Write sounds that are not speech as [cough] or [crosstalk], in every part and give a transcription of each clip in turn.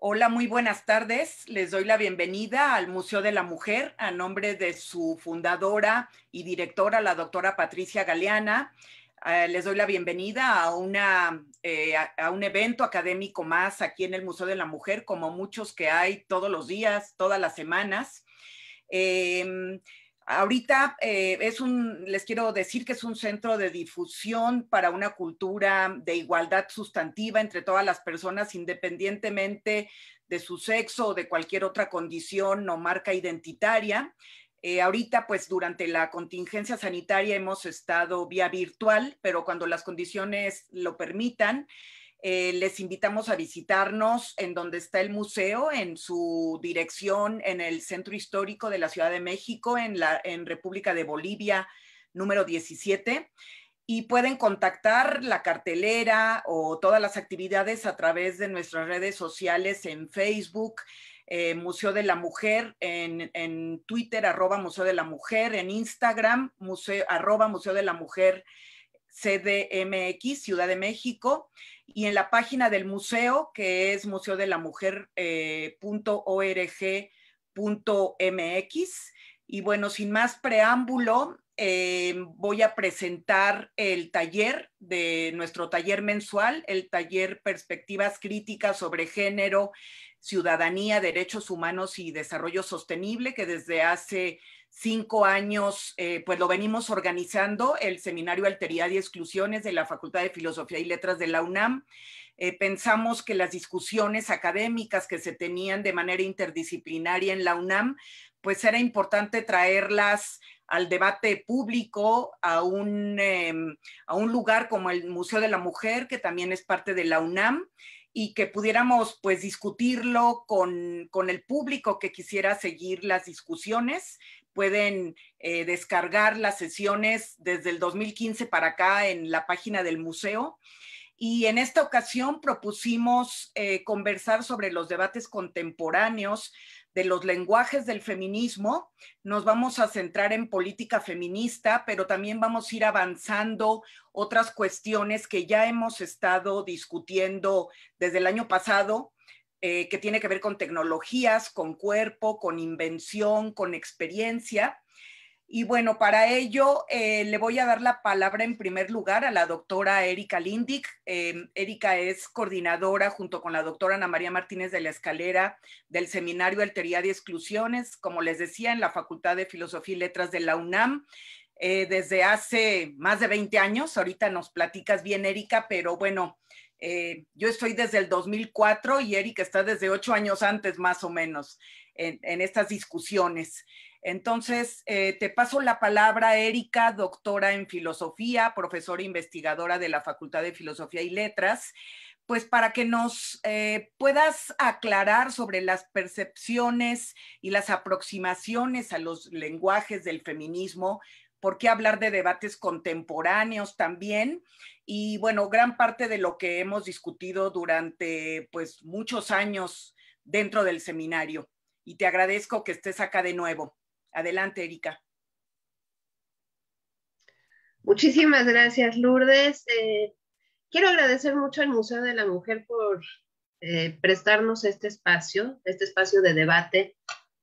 Hola, muy buenas tardes. Les doy la bienvenida al Museo de la Mujer a nombre de su fundadora y directora, la doctora Patricia Galeana. Eh, les doy la bienvenida a, una, eh, un evento académico más aquí en el Museo de la Mujer, como muchos que hay todos los días, todas las semanas. Em, Ahorita eh, es un, les quiero decir que es un centro de difusión para una cultura de igualdad sustantiva entre todas las personas, independientemente de su sexo o de cualquier otra condición o marca identitaria. Eh, ahorita, pues durante la contingencia sanitaria hemos estado vía virtual, pero cuando las condiciones lo permitan, eh, les invitamos a visitarnos en donde está el museo, en su dirección en el Centro Histórico de la Ciudad de México, en, la, en República de Bolivia, número 17. Y pueden contactar la cartelera o todas las actividades a través de nuestras redes sociales en Facebook, eh, Museo de la Mujer, en, en, Twitter, arroba Museo de la Mujer, en Instagram, museo, arroba Museo de la Mujer CDMX, Ciudad de México, y en la página del museo, que es museodelamujer.org.mx. Eh, y bueno, sin más preámbulo, eh, voy a presentar el taller de nuestro taller mensual, el taller Perspectivas Críticas sobre Género, Ciudadanía, Derechos Humanos y Desarrollo Sostenible, que desde hace cinco años, eh, pues lo venimos organizando, el seminario Alteridad y Exclusiones de la Facultad de Filosofía y Letras de la UNAM. Eh, pensamos que las discusiones académicas que se tenían de manera interdisciplinaria en la UNAM, pues era importante traerlas al debate público, a un, em, a un lugar como el Museo de la Mujer, que también es parte de la UNAM y que pudiéramos pues discutirlo con, con el público que quisiera seguir las discusiones pueden eh, descargar las sesiones desde el 2015 para acá en la página del museo. Y en esta ocasión propusimos eh, conversar sobre los debates contemporáneos de los lenguajes del feminismo. Nos vamos a centrar en política feminista, pero también vamos a ir avanzando otras cuestiones que ya hemos estado discutiendo desde el año pasado eh, que tiene que ver con tecnologías, con cuerpo, con invención, con experiencia. Y bueno, para ello eh, le voy a dar la palabra en primer lugar a la doctora Erika Lindig. Eh, Erika es coordinadora junto con la doctora Ana María Martínez de la Escalera del Seminario Alteridad de Exclusiones, como les decía, en la Facultad de Filosofía y Letras de la UNAM. desde hace más de 20 años, ahorita nos platicas bien, Erika, pero bueno, eh, yo estoy desde el 2004 y Erika está desde ocho años antes más o menos en, estas discusiones. Entonces, eh, te paso la palabra, Erika, doctora en filosofía, profesora investigadora de la Facultad de Filosofía y Letras, pues para que nos eh, puedas aclarar sobre las percepciones y las aproximaciones a los lenguajes del feminismo por qué hablar de debates contemporáneos también. Y bueno, gran parte de lo que hemos discutido durante pues muchos años dentro del seminario. Y te agradezco que estés acá de nuevo. Adelante, Erika. Muchísimas gracias, Lourdes. Eh, quiero agradecer mucho al Museo de la Mujer por eh, prestarnos este espacio, este espacio de debate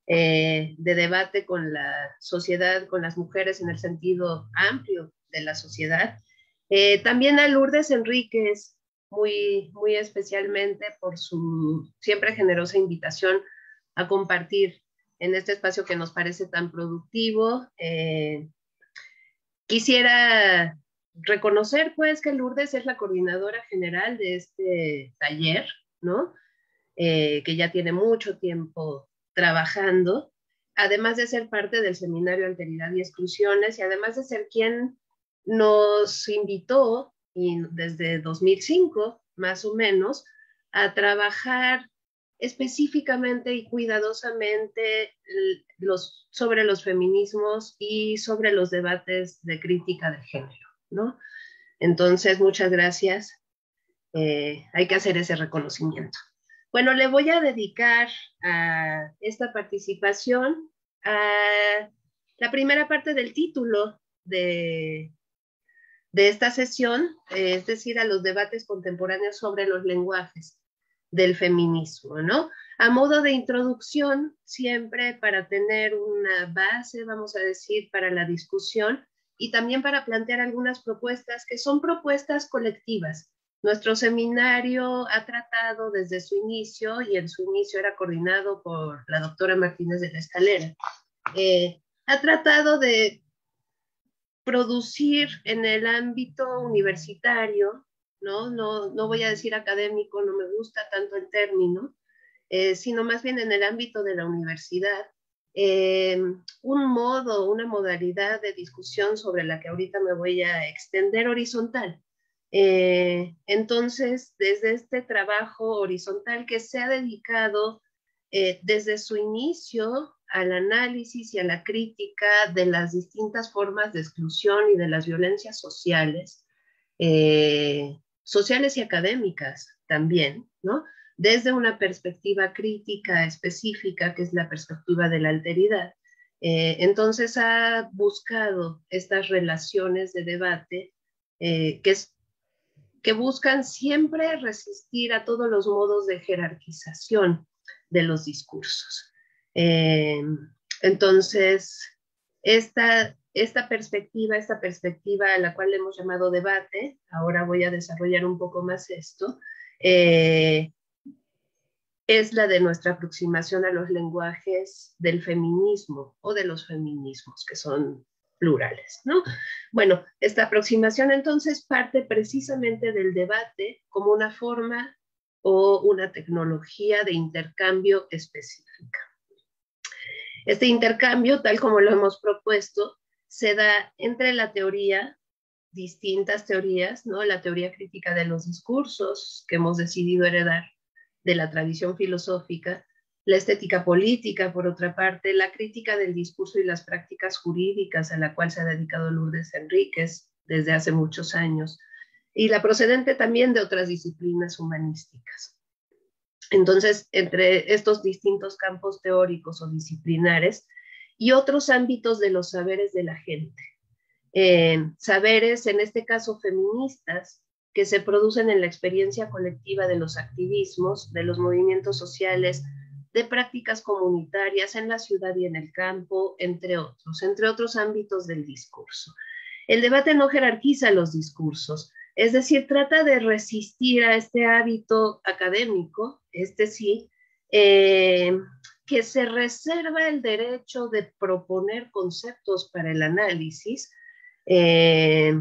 eh, de debate con la sociedad, con las mujeres en el sentido amplio de la sociedad. Eh, también a Lourdes Enríquez, muy, muy especialmente por su siempre generosa invitación a compartir en este espacio que nos parece tan productivo. Eh, quisiera reconocer pues que Lourdes es la coordinadora general de este taller, ¿no? que ya tiene mucho tiempo trabajando, además de ser parte del seminario Alteridad y Exclusiones y además de ser quien nos invitó desde 2005 más o menos a trabajar específicamente y cuidadosamente los, sobre los feminismos y sobre los debates de crítica de género, ¿no? Entonces, muchas gracias. Eh, hay que hacer ese reconocimiento. Bueno, le voy a dedicar a esta participación a la primera parte del título de, de esta sesión, eh, es decir, a los debates contemporáneos sobre los lenguajes del feminismo, ¿no? A modo de introducción, siempre para tener una base, vamos a decir, para la discusión y también para plantear algunas propuestas que son propuestas colectivas, nuestro seminario ha tratado desde su inicio, y en su inicio era coordinado por la doctora Martínez de la Escalera, eh, ha tratado de producir en el ámbito universitario, ¿no? No, voy a decir académico, no me gusta tanto el término, eh, sino más bien en el ámbito de la universidad, eh, un modo, una modalidad de discusión sobre la que ahorita me voy a extender horizontal, eh, entonces, desde este trabajo horizontal que se ha dedicado eh, desde su inicio al análisis y a la crítica de las distintas formas de exclusión y de las violencias sociales, eh, sociales y académicas también, ¿no? Desde una perspectiva crítica específica, que es la perspectiva de la alteridad. entonces ha buscado estas relaciones de debate que es que buscan siempre resistir a todos los modos de jerarquización de los discursos. Eh, entonces, esta, esta perspectiva, esta perspectiva a la cual hemos llamado debate, ahora voy a desarrollar un poco más esto, eh, es la de nuestra aproximación a los lenguajes del feminismo o de los feminismos, que son ¿no? Bueno, esta aproximación entonces parte precisamente del debate como una forma o una tecnología de intercambio específica. Este intercambio, tal como lo hemos propuesto, se da entre la teoría, distintas teorías, ¿no? La teoría crítica de los discursos que hemos decidido heredar de la tradición filosófica la estética política, por otra parte, la crítica del discurso y las prácticas jurídicas a la cual se ha dedicado Lourdes Enríquez desde hace muchos años, y la procedente también de otras disciplinas humanísticas. Entonces, entre estos distintos campos teóricos o disciplinares y otros ámbitos de los saberes de la gente, eh, saberes, en este caso feministas, que se producen en la experiencia colectiva de los activismos, de los movimientos sociales, de prácticas comunitarias en la ciudad y en el campo, entre otros, entre otros ámbitos del discurso. El debate no jerarquiza los discursos, es decir, trata de resistir a este hábito académico, este sí, eh, que se reserva el derecho de proponer conceptos para el análisis eh,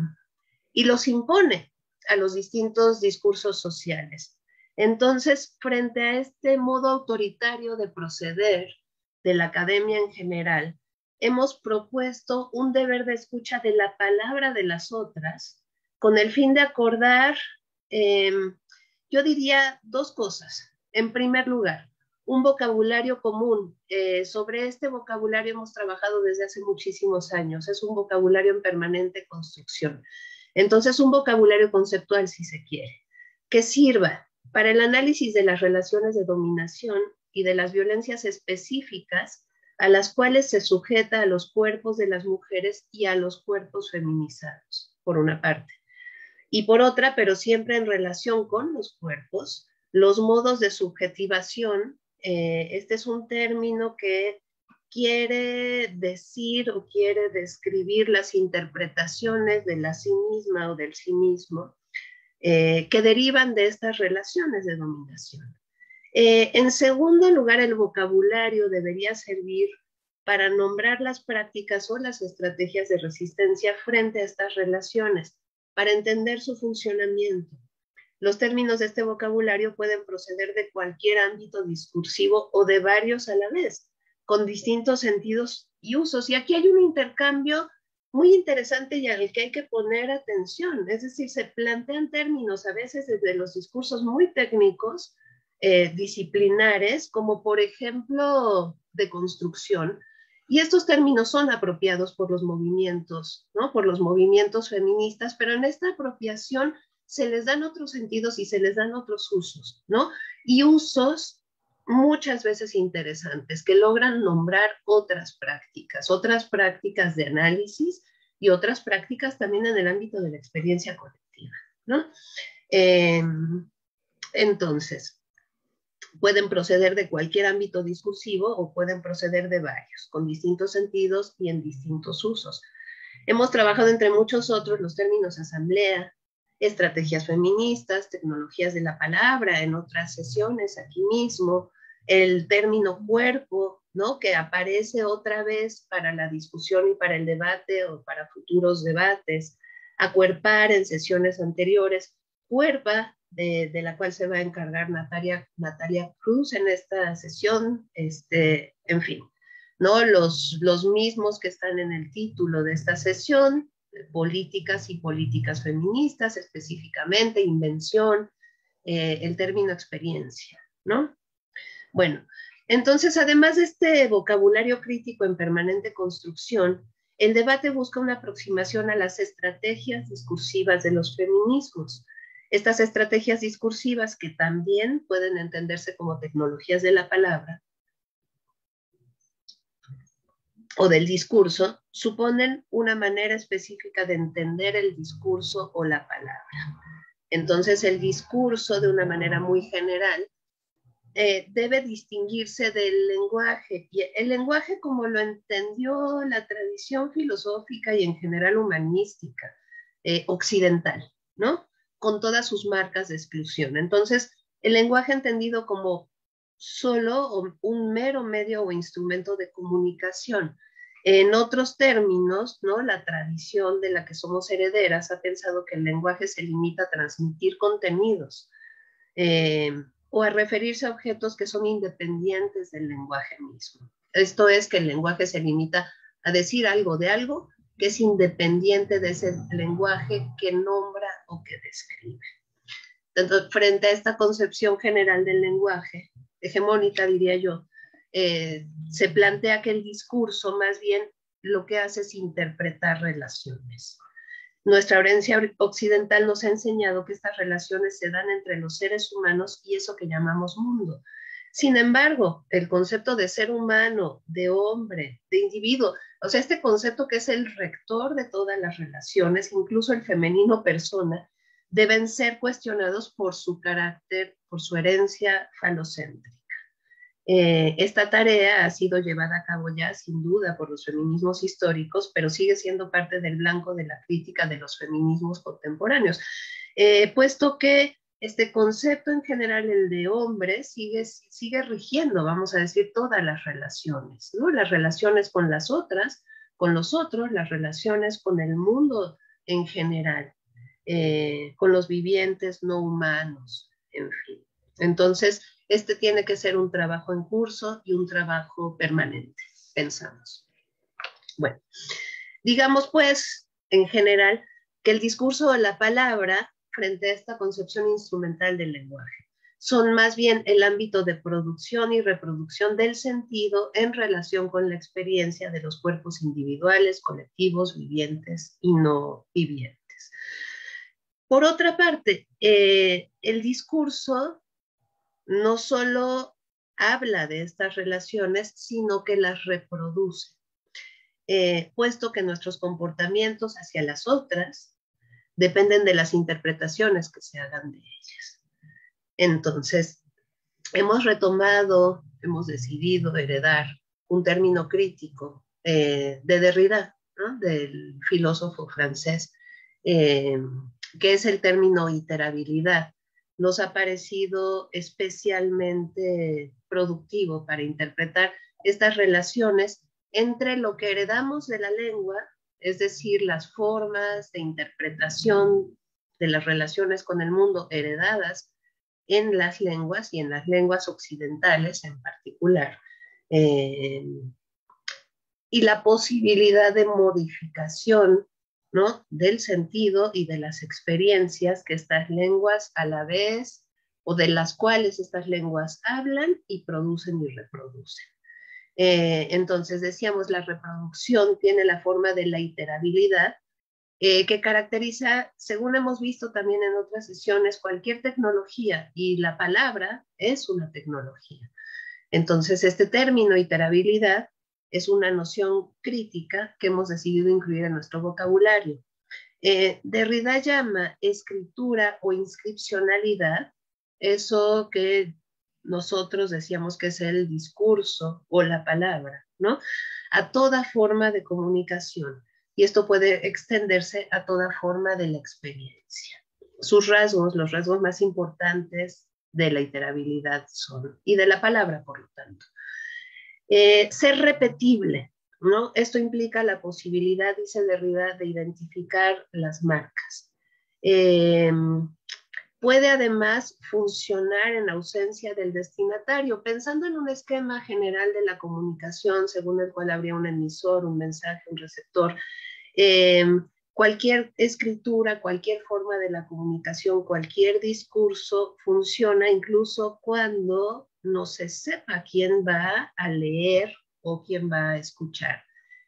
y los impone a los distintos discursos sociales. Entonces, frente a este modo autoritario de proceder de la academia en general, hemos propuesto un deber de escucha de la palabra de las otras con el fin de acordar, em, yo diría, dos cosas. En primer lugar, un vocabulario común. Eh, sobre este vocabulario hemos trabajado desde hace muchísimos años. Es un vocabulario en permanente construcción. Entonces, un vocabulario conceptual, si se quiere, que sirva para el análisis de las relaciones de dominación y de las violencias específicas a las cuales se sujeta a los cuerpos de las mujeres y a los cuerpos feminizados, por una parte. Y por otra, pero siempre en relación con los cuerpos, los modos de subjetivación. Eh, este es un término que quiere decir o quiere describir las interpretaciones de la sí misma o del sí mismo eh, que derivan de estas relaciones de dominación. Eh, en segundo lugar, el vocabulario debería servir para nombrar las prácticas o las estrategias de resistencia frente a estas relaciones, para entender su funcionamiento. Los términos de este vocabulario pueden proceder de cualquier ámbito discursivo o de varios a la vez, con distintos sentidos y usos. Y aquí hay un intercambio muy interesante y al que hay que poner atención. Es decir, se plantean términos a veces desde los discursos muy técnicos, eh, disciplinares, como por ejemplo de construcción. Y estos términos son apropiados por los movimientos, ¿no? Por los movimientos feministas, pero en esta apropiación se les dan otros sentidos y se les dan otros usos, ¿no? Y usos muchas veces interesantes que logran nombrar otras prácticas, otras prácticas de análisis y otras prácticas también en el ámbito de la experiencia colectiva. ¿no? Em, entonces, pueden proceder de cualquier ámbito discursivo o pueden proceder de varios, con distintos sentidos y en distintos usos. Hemos trabajado entre muchos otros los términos asamblea, estrategias feministas, tecnologías de la palabra, en otras sesiones aquí mismo, el término cuerpo, ¿no? Que aparece otra vez para la discusión y para el debate o para futuros debates, acuerpar en sesiones anteriores, cuerpa, de, la cual se va a encargar Natalia, Natalia Cruz en esta sesión, este, en fin, ¿no? Los, los mismos que están en el título de esta sesión, políticas y políticas feministas, específicamente invención, eh, el término experiencia, ¿no? Bueno, entonces, además de este vocabulario crítico en permanente construcción, el debate busca una aproximación a las estrategias discursivas de los feminismos. Estas estrategias discursivas, que también pueden entenderse como tecnologías de la palabra, o del discurso suponen una manera específica de entender el discurso o la palabra. Entonces, el discurso, de una manera muy general, eh, debe distinguirse del lenguaje. Y el lenguaje como lo entendió la tradición filosófica y en general humanística eh, occidental, ¿no? Con todas sus marcas de exclusión. Entonces, el lenguaje entendido como solo un mero medio o instrumento de comunicación. En otros términos, ¿no? la tradición de la que somos herederas ha pensado que el lenguaje se limita a transmitir contenidos em, o a referirse a objetos que son independientes del lenguaje mismo. Esto es que el lenguaje se limita a decir algo de algo que es independiente de ese lenguaje que nombra o que describe. Entonces, frente a esta concepción general del lenguaje, hegemónica, diría yo, eh, se plantea que el discurso más bien lo que hace es interpretar relaciones. Nuestra herencia occidental nos ha enseñado que estas relaciones se dan entre los seres humanos y eso que llamamos mundo. Sin embargo, el concepto de ser humano, de hombre, de individuo, o sea, este concepto que es el rector de todas las relaciones, incluso el femenino persona, deben ser cuestionados por su carácter, por su herencia falocéntrica. Eh, esta tarea ha sido llevada a cabo ya sin duda por los feminismos históricos, pero sigue siendo parte del blanco de la crítica de los feminismos contemporáneos, eh, puesto que este concepto en general, el de hombre, sigue, sigue rigiendo, vamos a decir, todas las relaciones, Las relaciones con las otras, con los otros, las relaciones con el mundo en general. Eh, con los vivientes no humanos, en fin. Entonces, este tiene que ser un trabajo en curso y un trabajo permanente, pensamos. Bueno, digamos pues, en general, que el discurso o la palabra frente a esta concepción instrumental del lenguaje son más bien el ámbito de producción y reproducción del sentido en relación con la experiencia de los cuerpos individuales, colectivos, vivientes y no vivientes. Por otra parte, eh, el discurso no solo habla de estas relaciones, sino que las reproduce, eh, puesto que nuestros comportamientos hacia las otras dependen de las interpretaciones que se hagan de ellas. Entonces, hemos retomado, hemos decidido heredar un término crítico eh, de Derrida, del filósofo francés, que es el término iterabilidad. Nos ha parecido especialmente productivo para interpretar estas relaciones entre lo que heredamos de la lengua, es decir, las formas de interpretación de las relaciones con el mundo heredadas en las lenguas y en las lenguas occidentales en particular. Eh, y la posibilidad de modificación del sentido y de las experiencias que estas lenguas a la vez o de las cuales estas lenguas hablan y producen y reproducen. Eh, entonces decíamos, la reproducción tiene la forma de la iterabilidad eh, que caracteriza, según hemos visto también en otras sesiones, cualquier tecnología y la palabra es una tecnología. Entonces este término iterabilidad es una noción crítica que hemos decidido incluir en nuestro vocabulario. Eh, Derrida llama escritura o inscripcionalidad eso que nosotros decíamos que es el discurso o la palabra, ¿no? A toda forma de comunicación. Y esto puede extenderse a toda forma de la experiencia. Sus rasgos, los rasgos más importantes de la iterabilidad son, y de la palabra, por lo tanto. Eh, ser repetible, ¿no? Esto implica la posibilidad, dice Derrida, de identificar las marcas. Eh, puede además funcionar en ausencia del destinatario, pensando en un esquema general de la comunicación, según el cual habría un emisor, un mensaje, un receptor. Eh, cualquier escritura, cualquier forma de la comunicación, cualquier discurso funciona incluso cuando no se sepa quién va a leer o quién va a escuchar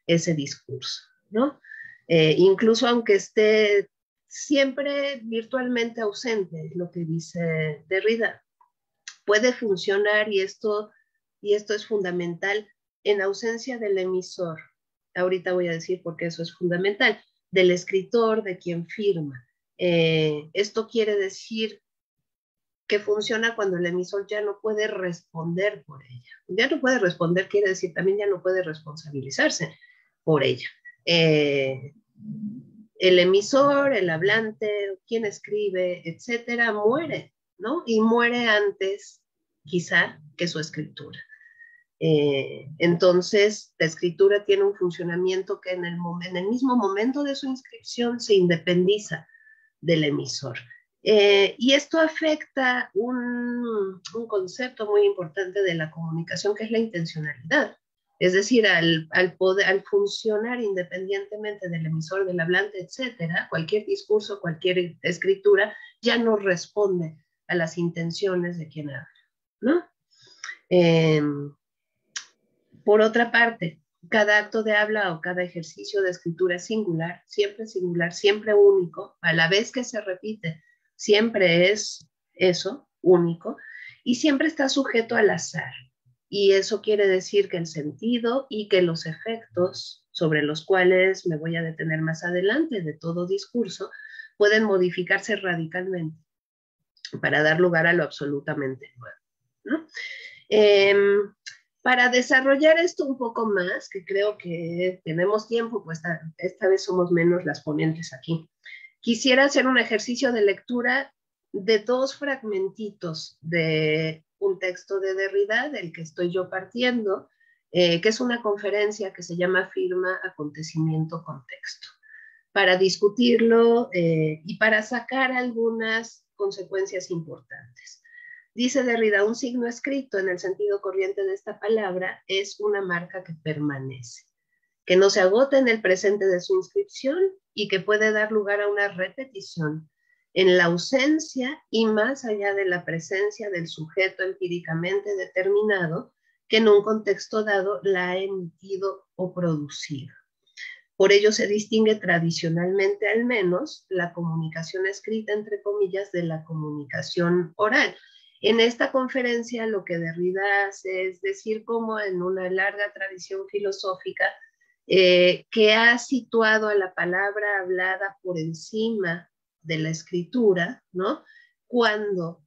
ese discurso, ¿no? Eh, incluso aunque esté siempre virtualmente ausente, lo que dice Derrida. Puede funcionar y esto, y esto es fundamental en ausencia del emisor. Ahorita voy a decir por qué eso es fundamental, del escritor, de quien firma. Eh, esto quiere decir que funciona cuando el emisor ya no puede responder por ella. Ya no puede responder, quiere decir también ya no puede responsabilizarse por ella. Eh, el emisor, el hablante, quien escribe, etcétera, muere, ¿no? Y muere antes, quizá, que su escritura. Eh, entonces, la escritura tiene un funcionamiento que en el, en el mismo momento de su inscripción se independiza del emisor. Eh, y esto afecta un, concepto muy importante de la comunicación, que es la intencionalidad. Es decir, al, poder, al funcionar independientemente del emisor, del hablante, etcétera, cualquier discurso, cualquier escritura, ya no responde a las intenciones de quien habla. ¿no? Em, por otra parte, cada acto de habla o cada ejercicio de escritura singular, siempre singular, siempre único, a la vez que se repite siempre es eso, único, y siempre está sujeto al azar. Y eso quiere decir que el sentido y que los efectos sobre los cuales me voy a detener más adelante de todo discurso pueden modificarse radicalmente para dar lugar a lo absolutamente nuevo. Em, para desarrollar esto un poco más, que creo que tenemos tiempo, pues esta vez somos menos las ponentes aquí, quisiera hacer un ejercicio de lectura de dos fragmentitos de un texto de Derrida del que estoy yo partiendo, eh, que es una conferencia que se llama Firma, Acontecimiento, Contexto, para discutirlo eh, y para sacar algunas consecuencias importantes. Dice Derrida, un signo escrito en el sentido corriente de esta palabra es una marca que permanece que no se agote en el presente de su inscripción y que puede dar lugar a una repetición en la ausencia y más allá de la presencia del sujeto empíricamente determinado que en un contexto dado la ha emitido o producido. Por ello se distingue tradicionalmente al menos la comunicación escrita, entre comillas, de la comunicación oral. En esta conferencia lo que Derrida hace es decir cómo en una larga tradición filosófica eh, que ha situado a la palabra hablada por encima de la escritura, ¿no? Cuando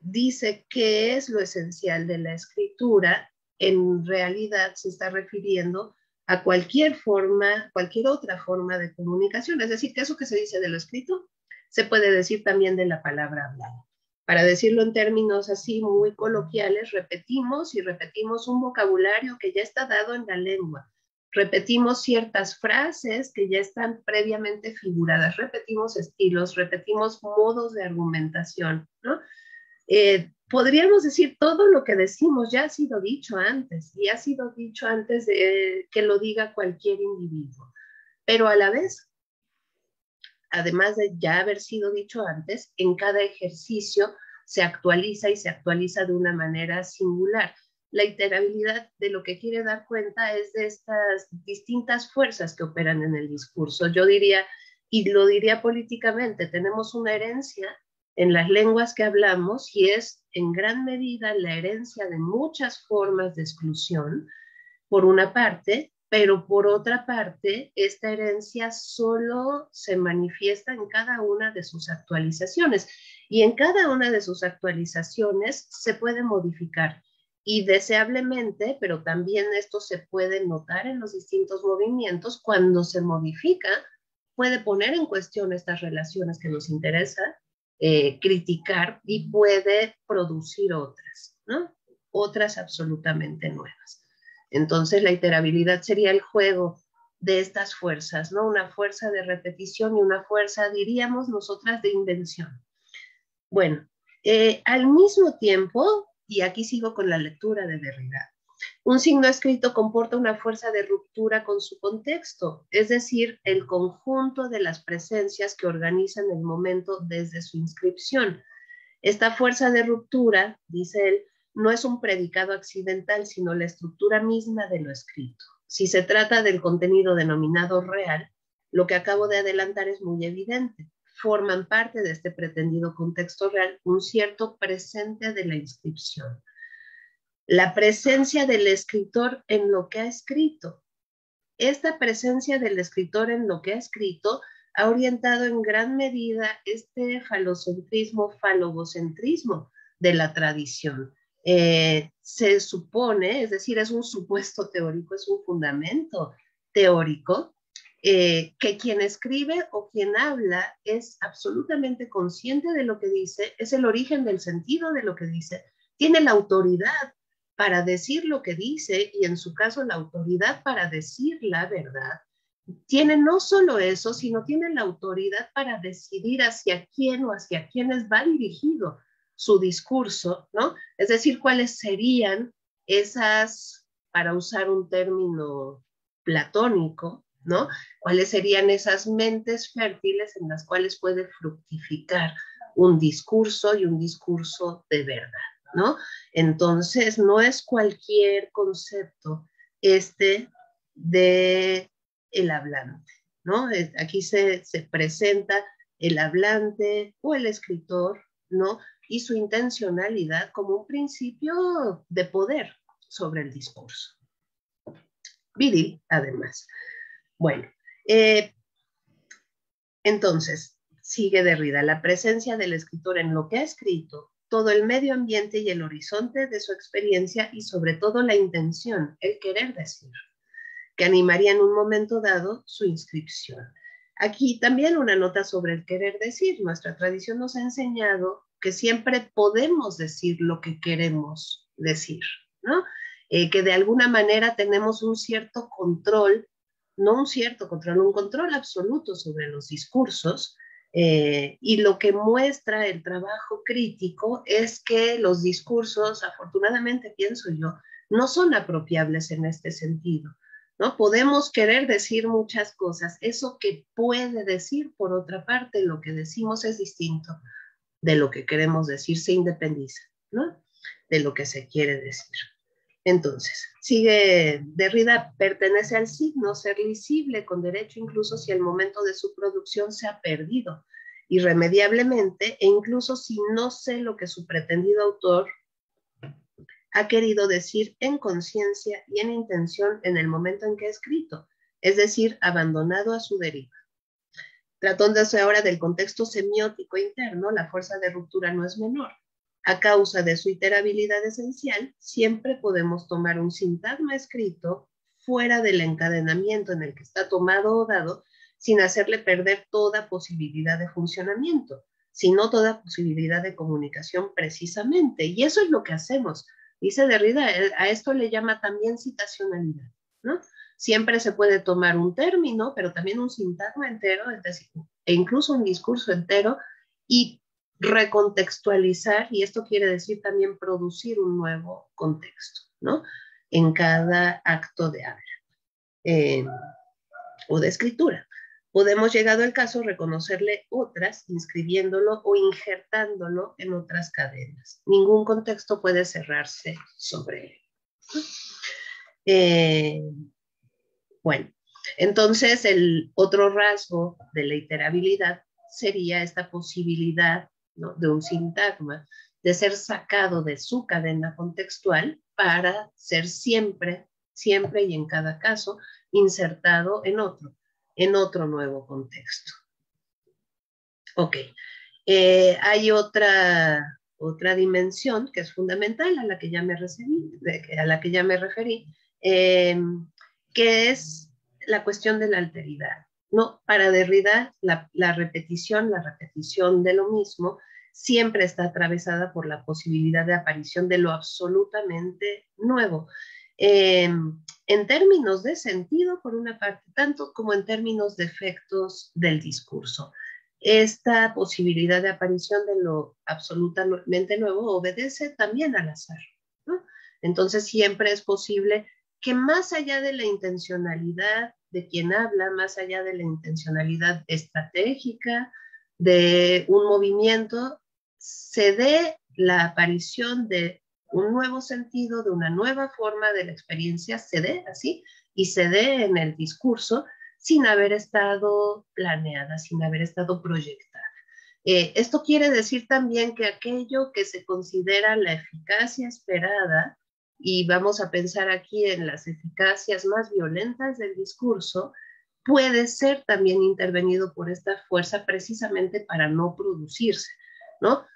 dice qué es lo esencial de la escritura, en realidad se está refiriendo a cualquier forma, cualquier otra forma de comunicación. Es decir, que eso que se dice de lo escrito se puede decir también de la palabra hablada. Para decirlo en términos así muy coloquiales, repetimos y repetimos un vocabulario que ya está dado en la lengua, repetimos ciertas frases que ya están previamente figuradas, repetimos estilos, repetimos modos de argumentación, ¿no? Eh, podríamos decir todo lo que decimos ya ha sido dicho antes y ha sido dicho antes de que lo diga cualquier individuo, pero a la vez, además de ya haber sido dicho antes, en cada ejercicio se actualiza y se actualiza de una manera singular la iterabilidad de lo que quiere dar cuenta es de estas distintas fuerzas que operan en el discurso. Yo diría, y lo diría políticamente, tenemos una herencia en las lenguas que hablamos y es en gran medida la herencia de muchas formas de exclusión, por una parte, pero por otra parte, esta herencia solo se manifiesta en cada una de sus actualizaciones y en cada una de sus actualizaciones se puede modificar y deseablemente, pero también esto se puede notar en los distintos movimientos, cuando se modifica, puede poner en cuestión estas relaciones que nos interesa eh, criticar y puede producir otras, ¿no? Otras absolutamente nuevas. Entonces, la iterabilidad sería el juego de estas fuerzas, ¿no? Una fuerza de repetición y una fuerza, diríamos nosotras, de invención. Bueno, eh, al mismo tiempo, y aquí sigo con la lectura de Derrida. Un signo escrito comporta una fuerza de ruptura con su contexto, es decir, el conjunto de las presencias que organizan el momento desde su inscripción. Esta fuerza de ruptura, dice él, no es un predicado accidental, sino la estructura misma de lo escrito. Si se trata del contenido denominado real, lo que acabo de adelantar es muy evidente forman parte de este pretendido contexto real un cierto presente de la inscripción. La presencia del escritor en lo que ha escrito. Esta presencia del escritor en lo que ha escrito ha orientado en gran medida este falocentrismo, falogocentrismo de la tradición. Eh, se supone, es decir, es un supuesto teórico, es un fundamento teórico eh, que quien escribe o quien habla es absolutamente consciente de lo que dice, es el origen del sentido de lo que dice, tiene la autoridad para decir lo que dice y en su caso la autoridad para decir la verdad. Tiene no solo eso, sino tiene la autoridad para decidir hacia quién o hacia quiénes va dirigido su discurso, ¿no? Es decir, cuáles serían esas, para usar un término platónico, ¿no? ¿Cuáles serían esas mentes fértiles en las cuales puede fructificar un discurso y un discurso de verdad, ¿no? Entonces, no es cualquier concepto este de el hablante, ¿no? Aquí se, presenta el hablante o el escritor, ¿no? Y su intencionalidad como un principio de poder sobre el discurso. Viril además. Bueno, eh, entonces, sigue Derrida, la presencia del escritor en lo que ha escrito, todo el medio ambiente y el horizonte de su experiencia y sobre todo la intención, el querer decir, que animaría en un momento dado su inscripción. Aquí también una nota sobre el querer decir. Nuestra tradición nos ha enseñado que siempre podemos decir lo que queremos decir, ¿no? Eh, que de alguna manera tenemos un cierto control no un cierto control, un control absoluto sobre los discursos. Eh, y lo que muestra el trabajo crítico es que los discursos, afortunadamente pienso yo, no son apropiables en este sentido. ¿no? Podemos querer decir muchas cosas. Eso que puede decir, por otra parte, lo que decimos es distinto de lo que queremos decir, se independiza de lo que se quiere decir. Entonces, sigue, Derrida pertenece al signo ser lisible con derecho incluso si el momento de su producción se ha perdido irremediablemente e incluso si no sé lo que su pretendido autor ha querido decir en conciencia y en intención en el momento en que ha escrito, es decir, abandonado a su deriva. Tratándose ahora del contexto semiótico interno, la fuerza de ruptura no es menor a causa de su iterabilidad esencial, siempre podemos tomar un sintagma escrito fuera del encadenamiento en el que está tomado o dado sin hacerle perder toda posibilidad de funcionamiento, sino toda posibilidad de comunicación precisamente. Y eso es lo que hacemos. Dice Derrida, eh, a esto le llama también citacionalidad, ¿no? Siempre se puede tomar un término, pero también un sintagma entero, es e incluso un discurso entero, y recontextualizar, y esto quiere decir también producir un nuevo contexto, ¿no? En cada acto de habla eh, o de escritura. Podemos, llegado al caso, reconocerle otras, inscribiéndolo o injertándolo en otras cadenas. Ningún contexto puede cerrarse sobre él. Eh, bueno, entonces el otro rasgo de la iterabilidad sería esta posibilidad de un sintagma, de ser sacado de su cadena contextual para ser siempre, siempre y en cada caso insertado en otro, en otro nuevo contexto. Ok, eh, hay otra, otra dimensión que es fundamental a la que ya me, a la que ya me referí, eh, que es la cuestión de la alteridad. No, para Derrida la, repetición, la repetición de lo mismo, siempre está atravesada por la posibilidad de aparición de lo absolutamente nuevo. Em, en términos de sentido, por una parte, tanto como en términos de efectos del discurso. Esta posibilidad de aparición de lo absolutamente nuevo obedece también al azar. Entonces, siempre es posible que más allá de la intencionalidad de quien habla, más allá de la intencionalidad estratégica de un movimiento, se dé la aparición de un nuevo sentido, de una nueva forma de la experiencia, se dé así y se dé en el discurso sin haber estado planeada, sin haber estado proyectada. Eh, esto quiere decir también que aquello que se considera la eficacia esperada y vamos a pensar aquí en las eficacias más violentas del discurso, puede ser también intervenido por esta fuerza precisamente para no producirse, ¿no?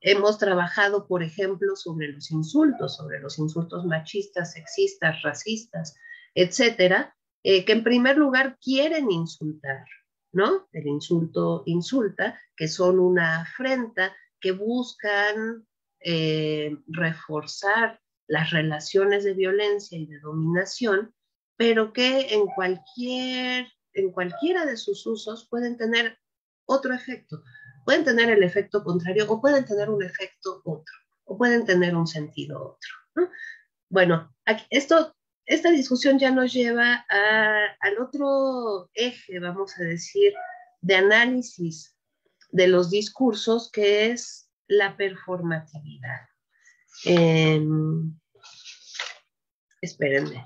Hemos trabajado, por ejemplo, sobre los insultos, sobre los insultos machistas, sexistas, racistas, etcétera, eh, que en primer lugar quieren insultar, ¿no? El insulto insulta, que son una afrenta, que buscan eh, reforzar las relaciones de violencia y de dominación, pero que en, cualquier, en cualquiera de sus usos pueden tener otro efecto. Pueden tener el efecto contrario o pueden tener un efecto otro, o pueden tener un sentido otro. Bueno, esto, esta discusión ya nos lleva al otro eje, vamos a decir, de análisis de los discursos, que es la performatividad. Em, espérenme.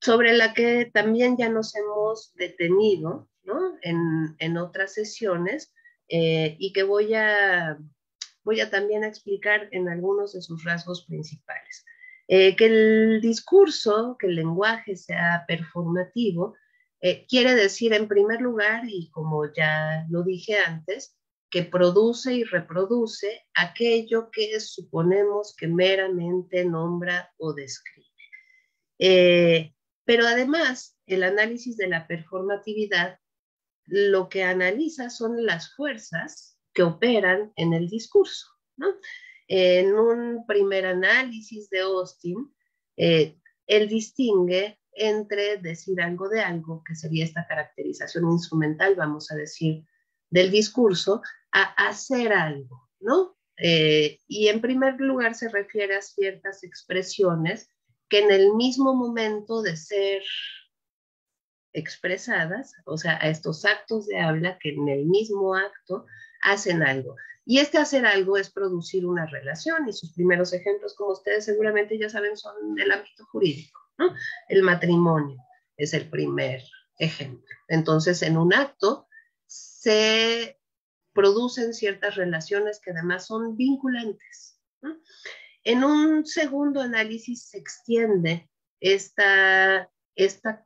Sobre la que también ya nos hemos detenido en, otras sesiones eh, y que voy a, voy a también explicar en algunos de sus rasgos principales. Eh, que el discurso, que el lenguaje sea performativo, eh, quiere decir en primer lugar, y como ya lo dije antes, que produce y reproduce aquello que suponemos que meramente nombra o describe. Eh, pero además, el análisis de la performatividad lo que analiza son las fuerzas que operan en el discurso. En un primer análisis de Austin, eh, él distingue entre decir algo de algo, que sería esta caracterización instrumental, vamos a decir, del discurso, a hacer algo, ¿no? Eh, y en primer lugar se refiere a ciertas expresiones que en el mismo momento de ser expresadas, o sea, a estos actos de habla que en el mismo acto hacen algo. Y este hacer algo es producir una relación y sus primeros ejemplos, como ustedes seguramente ya saben, son del ámbito jurídico. ¿no? El matrimonio es el primer ejemplo. Entonces, en un acto se producen ciertas relaciones que además son vinculantes. En un segundo análisis se extiende esta, esta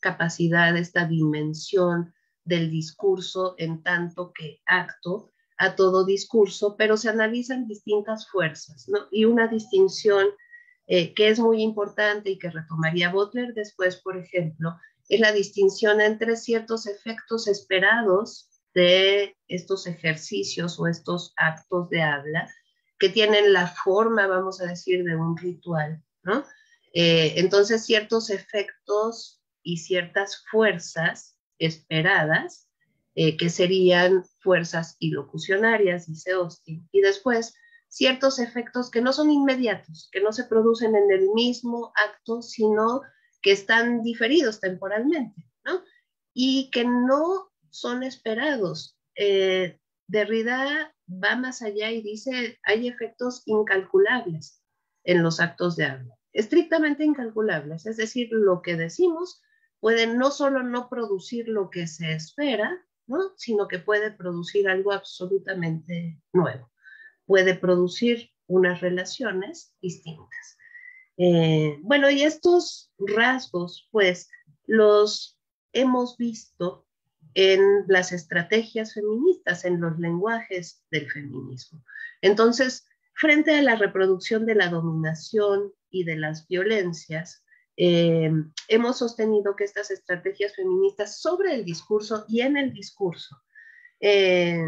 capacidad, esta dimensión del discurso en tanto que acto a todo discurso, pero se analizan distintas fuerzas y una distinción eh, que es muy importante y que retomaría Butler después, por ejemplo, es la distinción entre ciertos efectos esperados de estos ejercicios o estos actos de habla que tienen la forma, vamos a decir, de un ritual, ¿no? Eh, entonces, ciertos efectos y ciertas fuerzas esperadas, eh, que serían fuerzas ilocucionarias, dice Austin, y después ciertos efectos que no son inmediatos, que no se producen en el mismo acto, sino que están diferidos temporalmente, ¿no? Y que no son esperados. Eh, Derrida va más allá y dice, hay efectos incalculables en los actos de habla, estrictamente incalculables, es decir, lo que decimos puede no solo no producir lo que se espera, ¿no? sino que puede producir algo absolutamente nuevo, puede producir unas relaciones distintas. Eh, bueno, y estos rasgos, pues, los hemos visto en las estrategias feministas, en los lenguajes del feminismo. Entonces, frente a la reproducción de la dominación y de las violencias, eh, hemos sostenido que estas estrategias feministas sobre el discurso y en el discurso eh,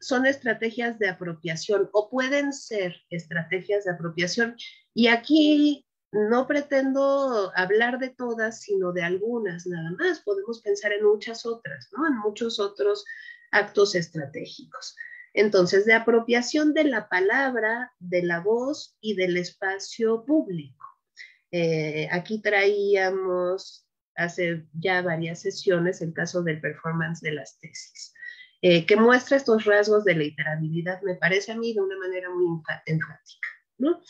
son estrategias de apropiación o pueden ser estrategias de apropiación. Y aquí no pretendo hablar de todas, sino de algunas nada más. Podemos pensar en muchas otras, ¿no? En muchos otros actos estratégicos. Entonces, de apropiación de la palabra, de la voz y del espacio público. Eh, aquí traíamos hace ya varias sesiones el caso del performance de las tesis, eh, que muestra estos rasgos de la literabilidad, me parece a mí, de una manera muy enfática. ¿no?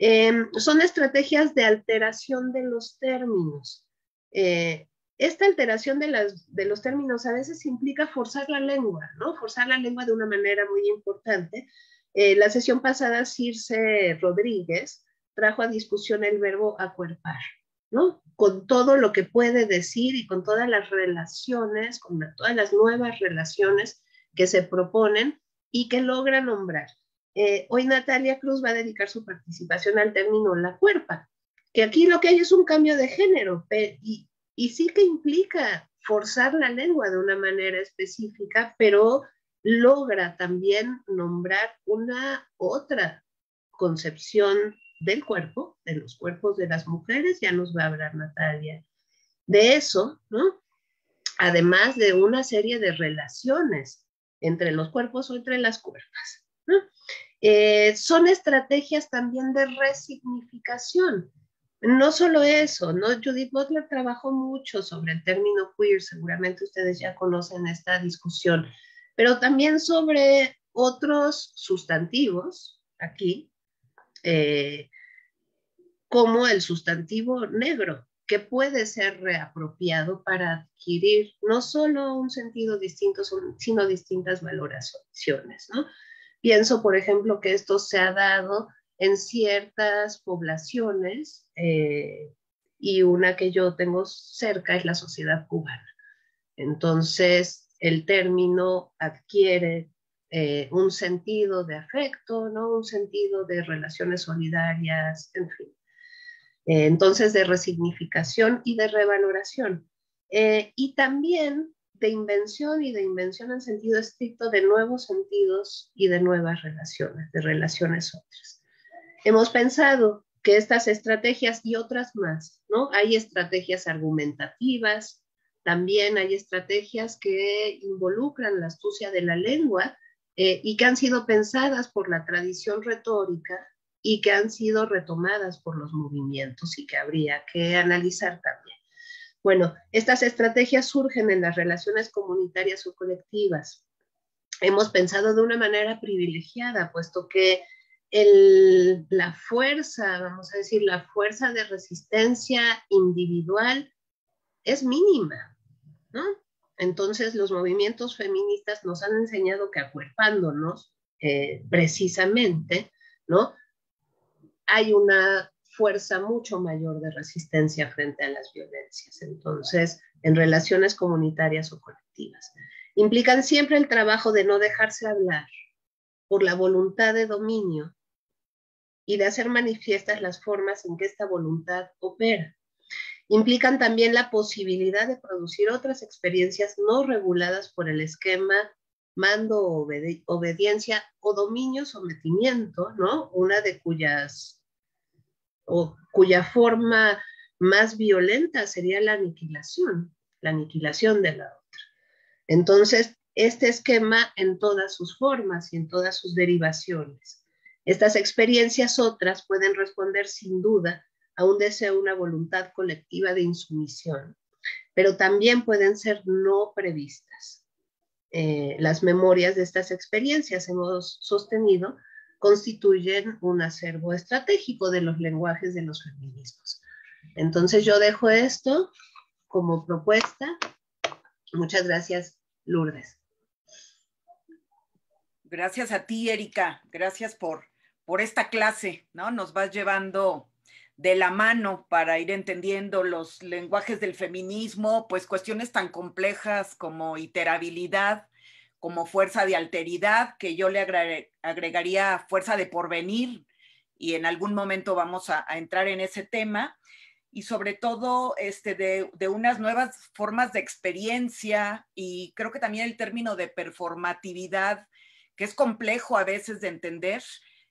Em, son estrategias de alteración de los términos. Eh, esta alteración de, los términos a veces implica forzar la lengua, ¿no? Forzar la lengua de una manera muy importante. Eh, la sesión pasada, Circe Rodríguez trajo a discusión el verbo acuerpar, ¿no? Con todo lo que puede decir y con todas las relaciones, con todas las nuevas relaciones que se proponen y que logra nombrar. Eh, hoy Natalia Cruz va a dedicar su participación al término la cuerpa, que aquí lo que hay es un cambio de género y, y sí que implica forzar la lengua de una manera específica, pero logra también nombrar una otra concepción del cuerpo, de los cuerpos de las mujeres, ya nos va a hablar Natalia de eso, ¿no? Además de una serie de relaciones entre los cuerpos o entre las cuerpas. Eh, son estrategias también de resignificación. No solo eso, ¿no? Judith Butler trabajó mucho sobre el término queer, seguramente ustedes ya conocen esta discusión, pero también sobre otros sustantivos aquí, eh, como el sustantivo negro, que puede ser reapropiado para adquirir no solo un sentido distinto, sino distintas valoraciones, ¿no? Pienso, por ejemplo, que esto se ha dado en ciertas poblaciones eh, y una que yo tengo cerca es la sociedad cubana. Entonces, el término adquiere eh, un sentido de afecto, ¿no? un sentido de relaciones solidarias, en fin. Eh, entonces, de resignificación y de revaloración. y también de invención y de invención en sentido estricto de nuevos sentidos y de nuevas relaciones, de relaciones otras. Hemos pensado que estas estrategias y otras más, ¿no? Hay estrategias argumentativas, también hay estrategias que involucran la astucia de la lengua eh, y que han sido pensadas por la tradición retórica y que han sido retomadas por los movimientos y que habría que analizar también. Bueno, estas estrategias surgen en las relaciones comunitarias o colectivas. Hemos pensado de una manera privilegiada, puesto que la fuerza, vamos a decir, la fuerza de resistencia individual es mínima, ¿no? Entonces los movimientos feministas nos han enseñado que acuerpándonos eh, precisamente, ¿no? Hay una fuerza mucho mayor de resistencia frente a las violencias, entonces, en relaciones comunitarias o colectivas. Implican siempre el trabajo de no dejarse hablar por la voluntad de dominio y de hacer manifiestas las formas en que esta voluntad opera. Implican también la posibilidad de producir otras experiencias no reguladas por el esquema mando, obediencia o dominio, sometimiento, ¿no? Una de cuyas o cuya forma más violenta sería la aniquilación, la aniquilación de la otra. Entonces, este esquema en todas sus formas y en todas sus derivaciones. Estas experiencias otras pueden responder sin duda a un deseo, una voluntad colectiva de insumisión, pero también pueden ser no previstas. Eh, las memorias de estas experiencias, hemos sostenido, constituyen un acervo estratégico de los lenguajes de los feminismos. Entonces yo dejo esto como propuesta. Muchas gracias, Lourdes. Gracias a ti, Erika. Gracias por, por esta clase, ¿no? Nos vas llevando de la mano para ir entendiendo los lenguajes del feminismo, pues cuestiones tan complejas como iterabilidad, como fuerza de alteridad, que yo le agregaría fuerza de porvenir, y en algún momento vamos a, entrar en ese tema, y sobre todo este, de, unas nuevas formas de experiencia, y creo que también el término de performatividad, que es complejo a veces de entender,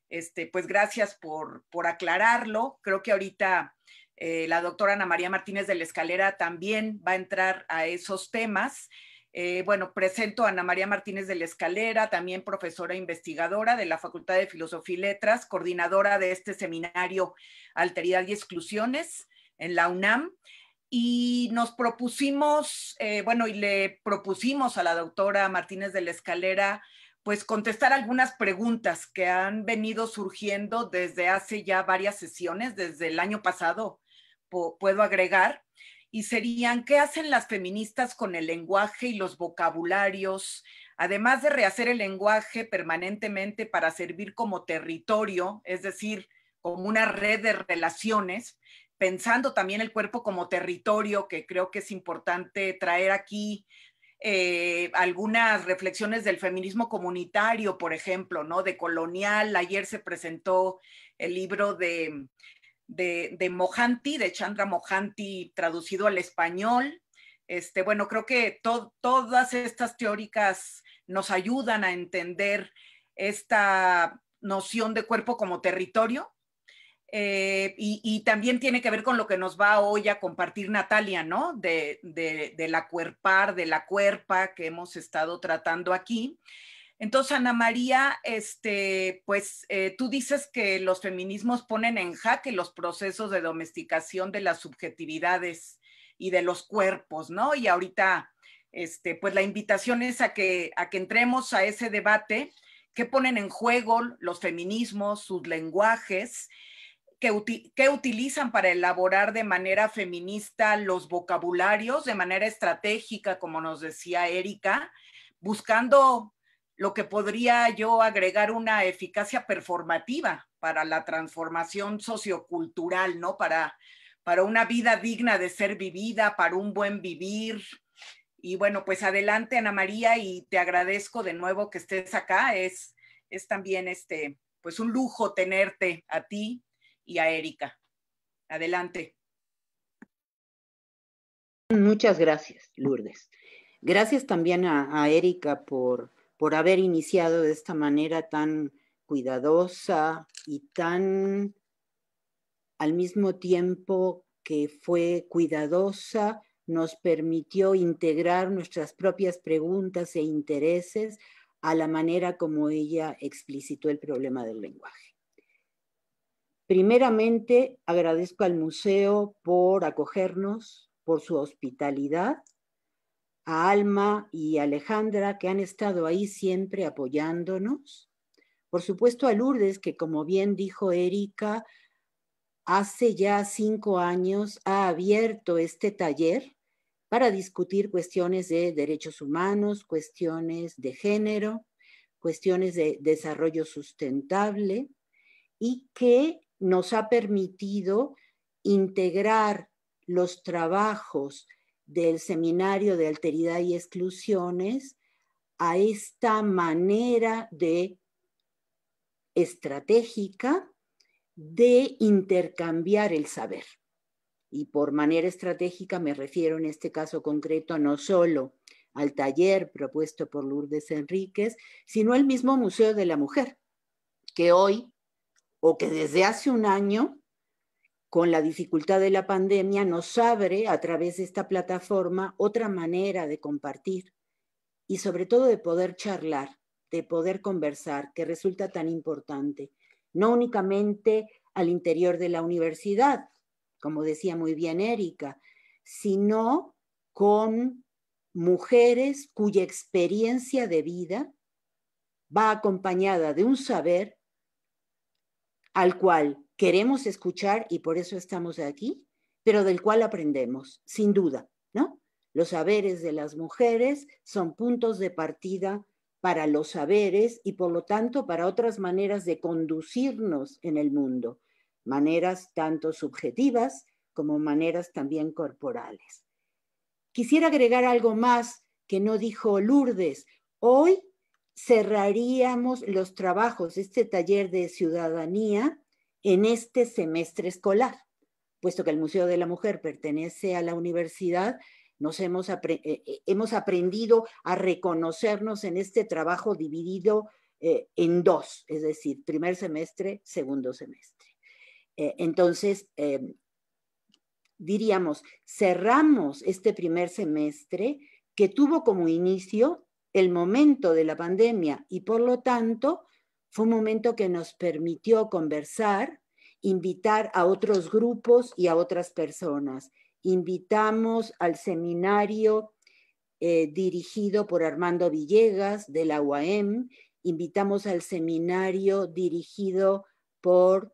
este, pues gracias por, por aclararlo, creo que ahorita... Eh, la doctora Ana María Martínez de la Escalera también va a entrar a esos temas. Eh, bueno, presento a Ana María Martínez de la Escalera, también profesora investigadora de la Facultad de Filosofía y Letras, coordinadora de este seminario Alteridad y Exclusiones en la UNAM. Y nos propusimos, eh, bueno, y le propusimos a la doctora Martínez de la Escalera, pues contestar algunas preguntas que han venido surgiendo desde hace ya varias sesiones, desde el año pasado, puedo agregar, y serían qué hacen las feministas con el lenguaje y los vocabularios, además de rehacer el lenguaje permanentemente para servir como territorio, es decir, como una red de relaciones, pensando también el cuerpo como territorio, que creo que es importante traer aquí eh, algunas reflexiones del feminismo comunitario, por ejemplo, ¿no? De colonial. Ayer se presentó el libro de de, de Mohanty, de Chandra Mohanty traducido al español. Este, bueno, creo que todas estas teóricas nos ayudan a entender esta noción de cuerpo como territorio. Eh, y, también tiene que ver con lo que nos va hoy a compartir Natalia, ¿no? De, de la cuerpar, de la cuerpa que hemos estado tratando aquí. Entonces, Ana María, este, pues eh, tú dices que los feminismos ponen en jaque los procesos de domesticación de las subjetividades y de los cuerpos, ¿no? Y ahorita, este, pues la invitación es a que, a que entremos a ese debate, que ponen en juego los feminismos, sus lenguajes, ¿Qué que utilizan para elaborar de manera feminista los vocabularios, de manera estratégica, como nos decía Erika, buscando lo que podría yo agregar una eficacia performativa para la transformación sociocultural, ¿no? Para, para una vida digna de ser vivida, para un buen vivir. Y bueno, pues adelante Ana María y te agradezco de nuevo que estés acá. Es, es también este, pues un lujo tenerte a ti y a Erika. Adelante. Muchas gracias, Lourdes. Gracias también a Erika por por haber iniciado de esta manera tan cuidadosa y tan al mismo tiempo que fue cuidadosa, nos permitió integrar nuestras propias preguntas e intereses a la manera como ella explicitó el problema del lenguaje. Primeramente, agradezco al museo por acogernos, por su hospitalidad a Alma y Alejandra que han estado ahí siempre apoyándonos. Por supuesto a Lourdes, que como bien dijo Erika, hace ya cinco años ha abierto este taller para discutir cuestiones de derechos humanos, cuestiones de género, cuestiones de desarrollo sustentable y que nos ha permitido integrar los trabajos del seminario de alteridad y exclusiones a esta manera de estratégica de intercambiar el saber. Y por manera estratégica me refiero en este caso concreto no solo al taller propuesto por Lourdes Enríquez, sino al mismo Museo de la Mujer, que hoy o que desde hace un año con la dificultad de la pandemia, nos abre a través de esta plataforma otra manera de compartir y sobre todo de poder charlar, de poder conversar, que resulta tan importante, no únicamente al interior de la universidad, como decía muy bien Erika, sino con mujeres cuya experiencia de vida va acompañada de un saber al cual queremos escuchar y por eso estamos aquí, pero del cual aprendemos, sin duda, ¿no? Los saberes de las mujeres son puntos de partida para los saberes y por lo tanto para otras maneras de conducirnos en el mundo, maneras tanto subjetivas como maneras también corporales. Quisiera agregar algo más que no dijo Lourdes. Hoy cerraríamos los trabajos, este taller de ciudadanía, en este semestre escolar. Puesto que el Museo de la Mujer pertenece a la universidad, eh, eh, hemos, aprendido a reconocernos en este trabajo dividido eh, en dos, es decir, primer semestre, segundo semestre. entonces, em, diríamos, cerramos este primer semestre que tuvo como inicio el momento de la pandemia y por lo tanto fue un momento que nos permitió conversar, invitar a otros grupos y a otras personas. Invitamos al seminario eh, dirigido por Armando Villegas de la UAM, invitamos al seminario dirigido por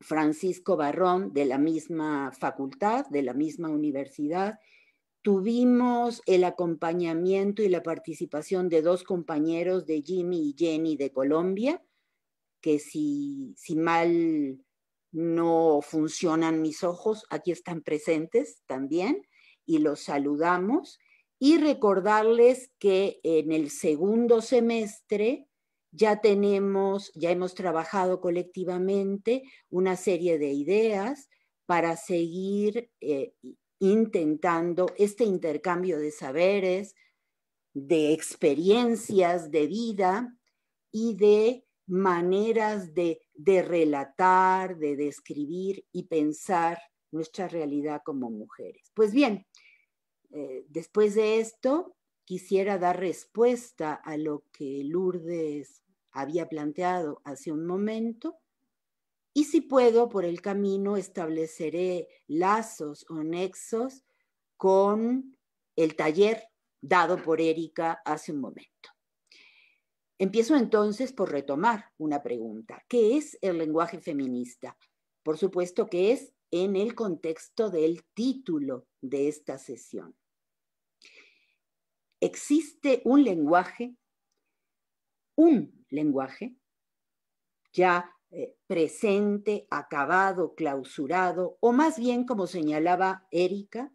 Francisco Barrón de la misma facultad, de la misma universidad. Tuvimos el acompañamiento y la participación de dos compañeros de Jimmy y Jenny de Colombia que si, mal no funcionan mis ojos, aquí están presentes también y los saludamos y recordarles que en el segundo semestre ya tenemos, ya hemos trabajado colectivamente una serie de ideas para seguir eh, intentando este intercambio de saberes, de experiencias de vida y de maneras de, de relatar, de describir y pensar nuestra realidad como mujeres. Pues bien, eh, después de esto, quisiera dar respuesta a lo que Lourdes había planteado hace un momento. Y si puedo, por el camino estableceré lazos o nexos con el taller dado por Erika hace un momento. Empiezo entonces por retomar una pregunta. ¿Qué es el lenguaje feminista? Por supuesto que es en el contexto del título de esta sesión. Existe un lenguaje, un lenguaje ya eh, presente, acabado, clausurado, o más bien, como señalaba Erika,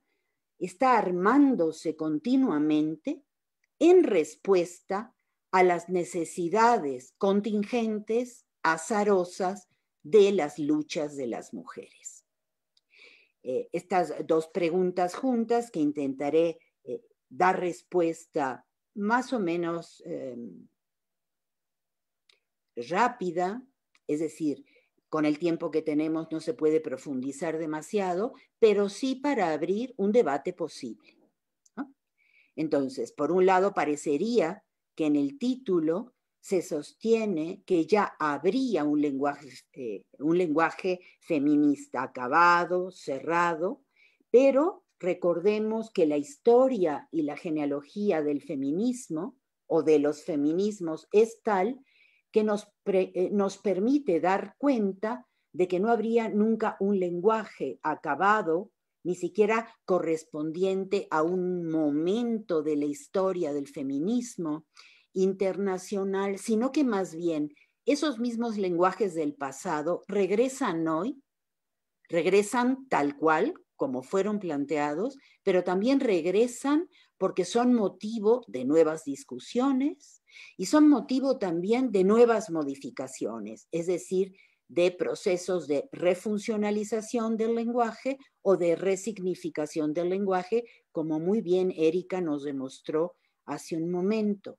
está armándose continuamente en respuesta a las necesidades contingentes, azarosas de las luchas de las mujeres. Eh, estas dos preguntas juntas que intentaré eh, dar respuesta más o menos em, rápida, es decir, con el tiempo que tenemos no se puede profundizar demasiado, pero sí para abrir un debate posible. Entonces, por un lado, parecería que en el título se sostiene que ya habría eh, un lenguaje, feminista acabado, cerrado, pero recordemos que la historia y la genealogía del feminismo o de los feminismos es tal que nos eh, permite dar cuenta de que no habría nunca un lenguaje acabado ni siquiera correspondiente a un momento de la historia del feminismo internacional, sino que más bien esos mismos lenguajes del pasado regresan hoy, regresan tal cual como fueron planteados, pero también regresan porque son motivo de nuevas discusiones y son motivo también de nuevas modificaciones, es decir, de procesos de refuncionalización del lenguaje o de resignificación del lenguaje, como muy bien Erika nos demostró hace un momento.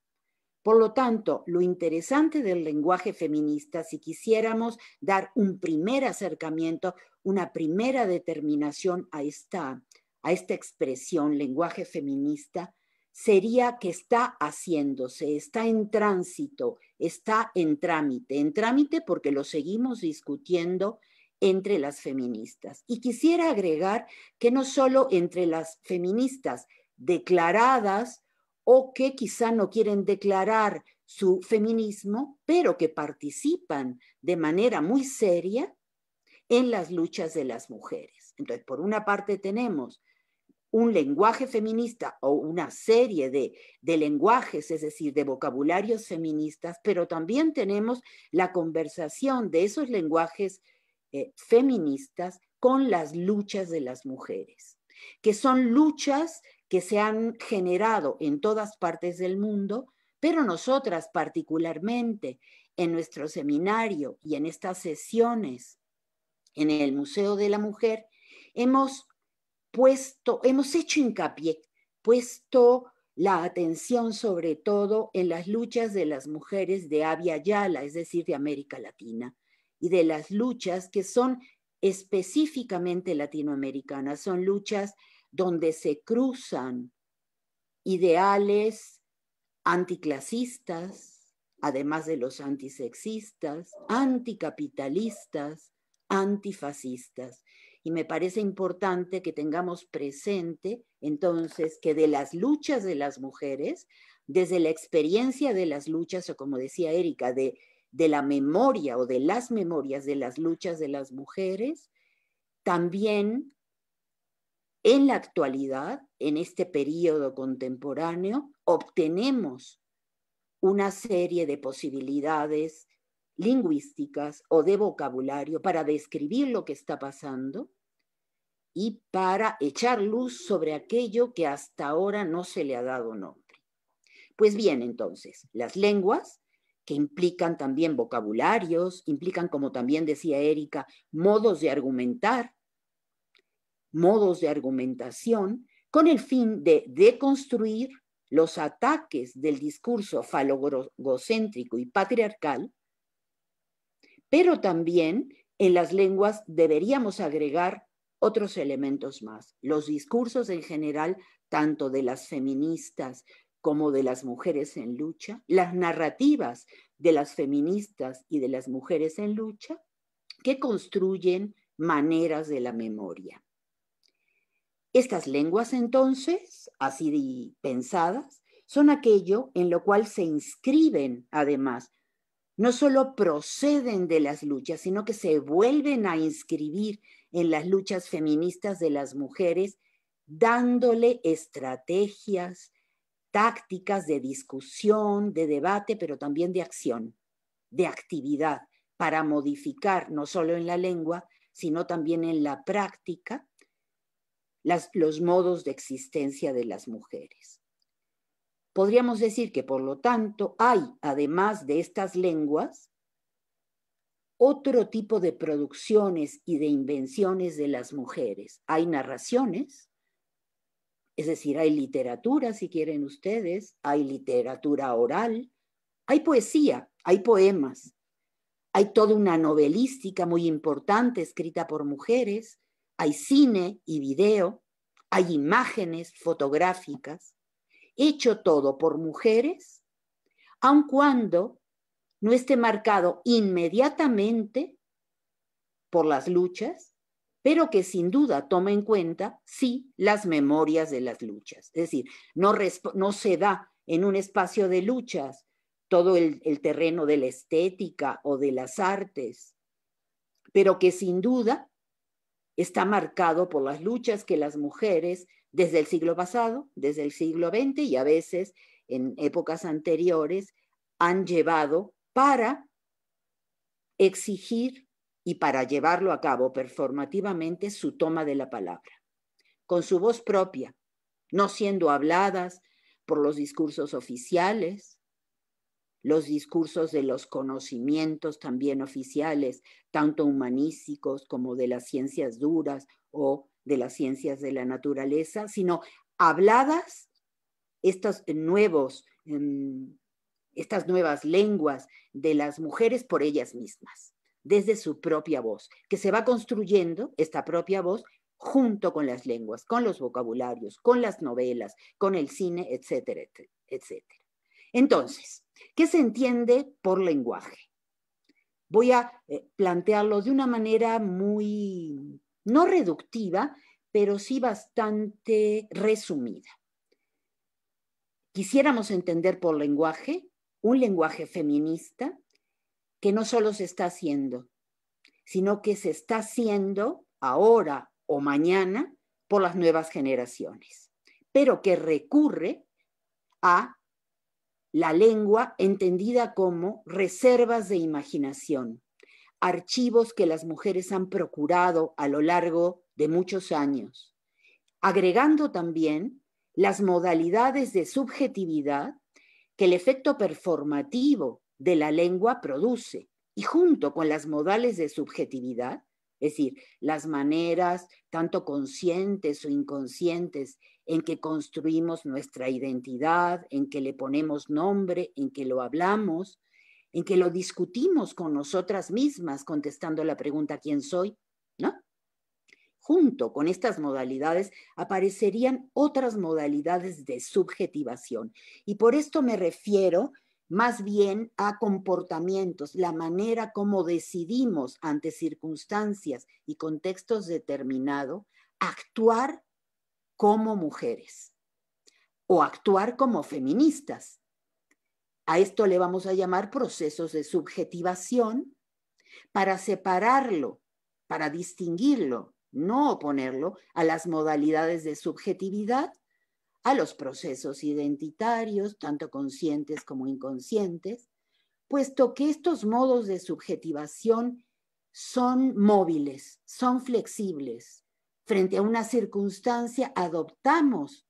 Por lo tanto, lo interesante del lenguaje feminista, si quisiéramos dar un primer acercamiento, una primera determinación a esta, a esta expresión, lenguaje feminista, sería que está haciéndose, está en tránsito, está en trámite, en trámite porque lo seguimos discutiendo entre las feministas. Y quisiera agregar que no solo entre las feministas declaradas o que quizá no quieren declarar su feminismo, pero que participan de manera muy seria en las luchas de las mujeres. Entonces, por una parte tenemos un lenguaje feminista o una serie de, lenguajes, es decir, de vocabularios feministas, pero también tenemos la conversación de esos lenguajes eh, feministas con las luchas de las mujeres, que son luchas que se han generado en todas partes del mundo, pero nosotras particularmente en nuestro seminario y en estas sesiones en el Museo de la Mujer, hemos hemos hecho hincapié, puesto la atención sobre todo en las luchas de las mujeres de Avia Yala, es decir, de América Latina, y de las luchas que son específicamente latinoamericanas, son luchas donde se cruzan ideales anticlasistas, además de los antisexistas, anticapitalistas, antifascistas. Y me parece importante que tengamos presente entonces que de las luchas de las mujeres, desde la experiencia de las luchas, o como decía Erika, de, de la memoria o de las memorias de las luchas de las mujeres, también en la actualidad, en este periodo contemporáneo, obtenemos una serie de posibilidades lingüísticas o de vocabulario para describir lo que está pasando y para echar luz sobre aquello que hasta ahora no se le ha dado nombre. Pues bien, entonces, las lenguas, que implican también vocabularios, implican, como también decía Erika, modos de argumentar, modos de argumentación, con el fin de deconstruir los ataques del discurso falogocéntrico y patriarcal pero también en las lenguas deberíamos agregar otros elementos más. Los discursos en general, tanto de las feministas como de las mujeres en lucha, las narrativas de las feministas y de las mujeres en lucha, que construyen maneras de la memoria. Estas lenguas entonces, así pensadas, son aquello en lo cual se inscriben además no solo proceden de las luchas, sino que se vuelven a inscribir en las luchas feministas de las mujeres, dándole estrategias, tácticas de discusión, de debate, pero también de acción, de actividad, para modificar no solo en la lengua, sino también en la práctica los modos de existencia de las mujeres. Podríamos decir que, por lo tanto, hay, además de estas lenguas, otro tipo de producciones y de invenciones de las mujeres. Hay narraciones, es decir, hay literatura, si quieren ustedes, hay literatura oral, hay poesía, hay poemas, hay toda una novelística muy importante escrita por mujeres, hay cine y video, hay imágenes fotográficas, hecho todo por mujeres, aun cuando no esté marcado inmediatamente por las luchas, pero que sin duda toma en cuenta, sí, las memorias de las luchas. Es decir, no, se da en un espacio de luchas todo el terreno de la estética o de las artes, pero que sin duda está marcado por las luchas que las mujeres desde el siglo pasado, desde el siglo XX y a veces en épocas anteriores han llevado para exigir y para llevarlo a cabo performativamente su toma de la palabra, con su voz propia, no siendo habladas por los discursos oficiales, los discursos de los conocimientos también oficiales, tanto humanísticos como de las ciencias duras o de las ciencias de la naturaleza, sino habladas, estos nuevos, em, estas nuevas lenguas de las mujeres por ellas mismas, desde su propia voz, que se va construyendo esta propia voz junto con las lenguas, con los vocabularios, con las novelas, con el cine, etcétera, etcétera. Entonces, ¿Qué se entiende por lenguaje? Voy a eh, plantearlo de una manera muy, no reductiva, pero sí bastante resumida. Quisiéramos entender por lenguaje un lenguaje feminista que no solo se está haciendo, sino que se está haciendo ahora o mañana por las nuevas generaciones, pero que recurre a la lengua entendida como reservas de imaginación, archivos que las mujeres han procurado a lo largo de muchos años, agregando también las modalidades de subjetividad que el efecto performativo de la lengua produce, y junto con las modales de subjetividad, es decir, las maneras, tanto conscientes o inconscientes, en que construimos nuestra identidad, en que le ponemos nombre, en que lo hablamos, en que lo discutimos con nosotras mismas, contestando la pregunta ¿quién soy? ¿No? Junto con estas modalidades aparecerían otras modalidades de subjetivación. Y por esto me refiero más bien a comportamientos, la manera como decidimos ante circunstancias y contextos determinados actuar como mujeres o actuar como feministas. A esto le vamos a llamar procesos de subjetivación para separarlo, para distinguirlo, no oponerlo a las modalidades de subjetividad a los procesos identitarios, tanto conscientes como inconscientes, puesto que estos modos de subjetivación son móviles, son flexibles. Frente a una circunstancia adoptamos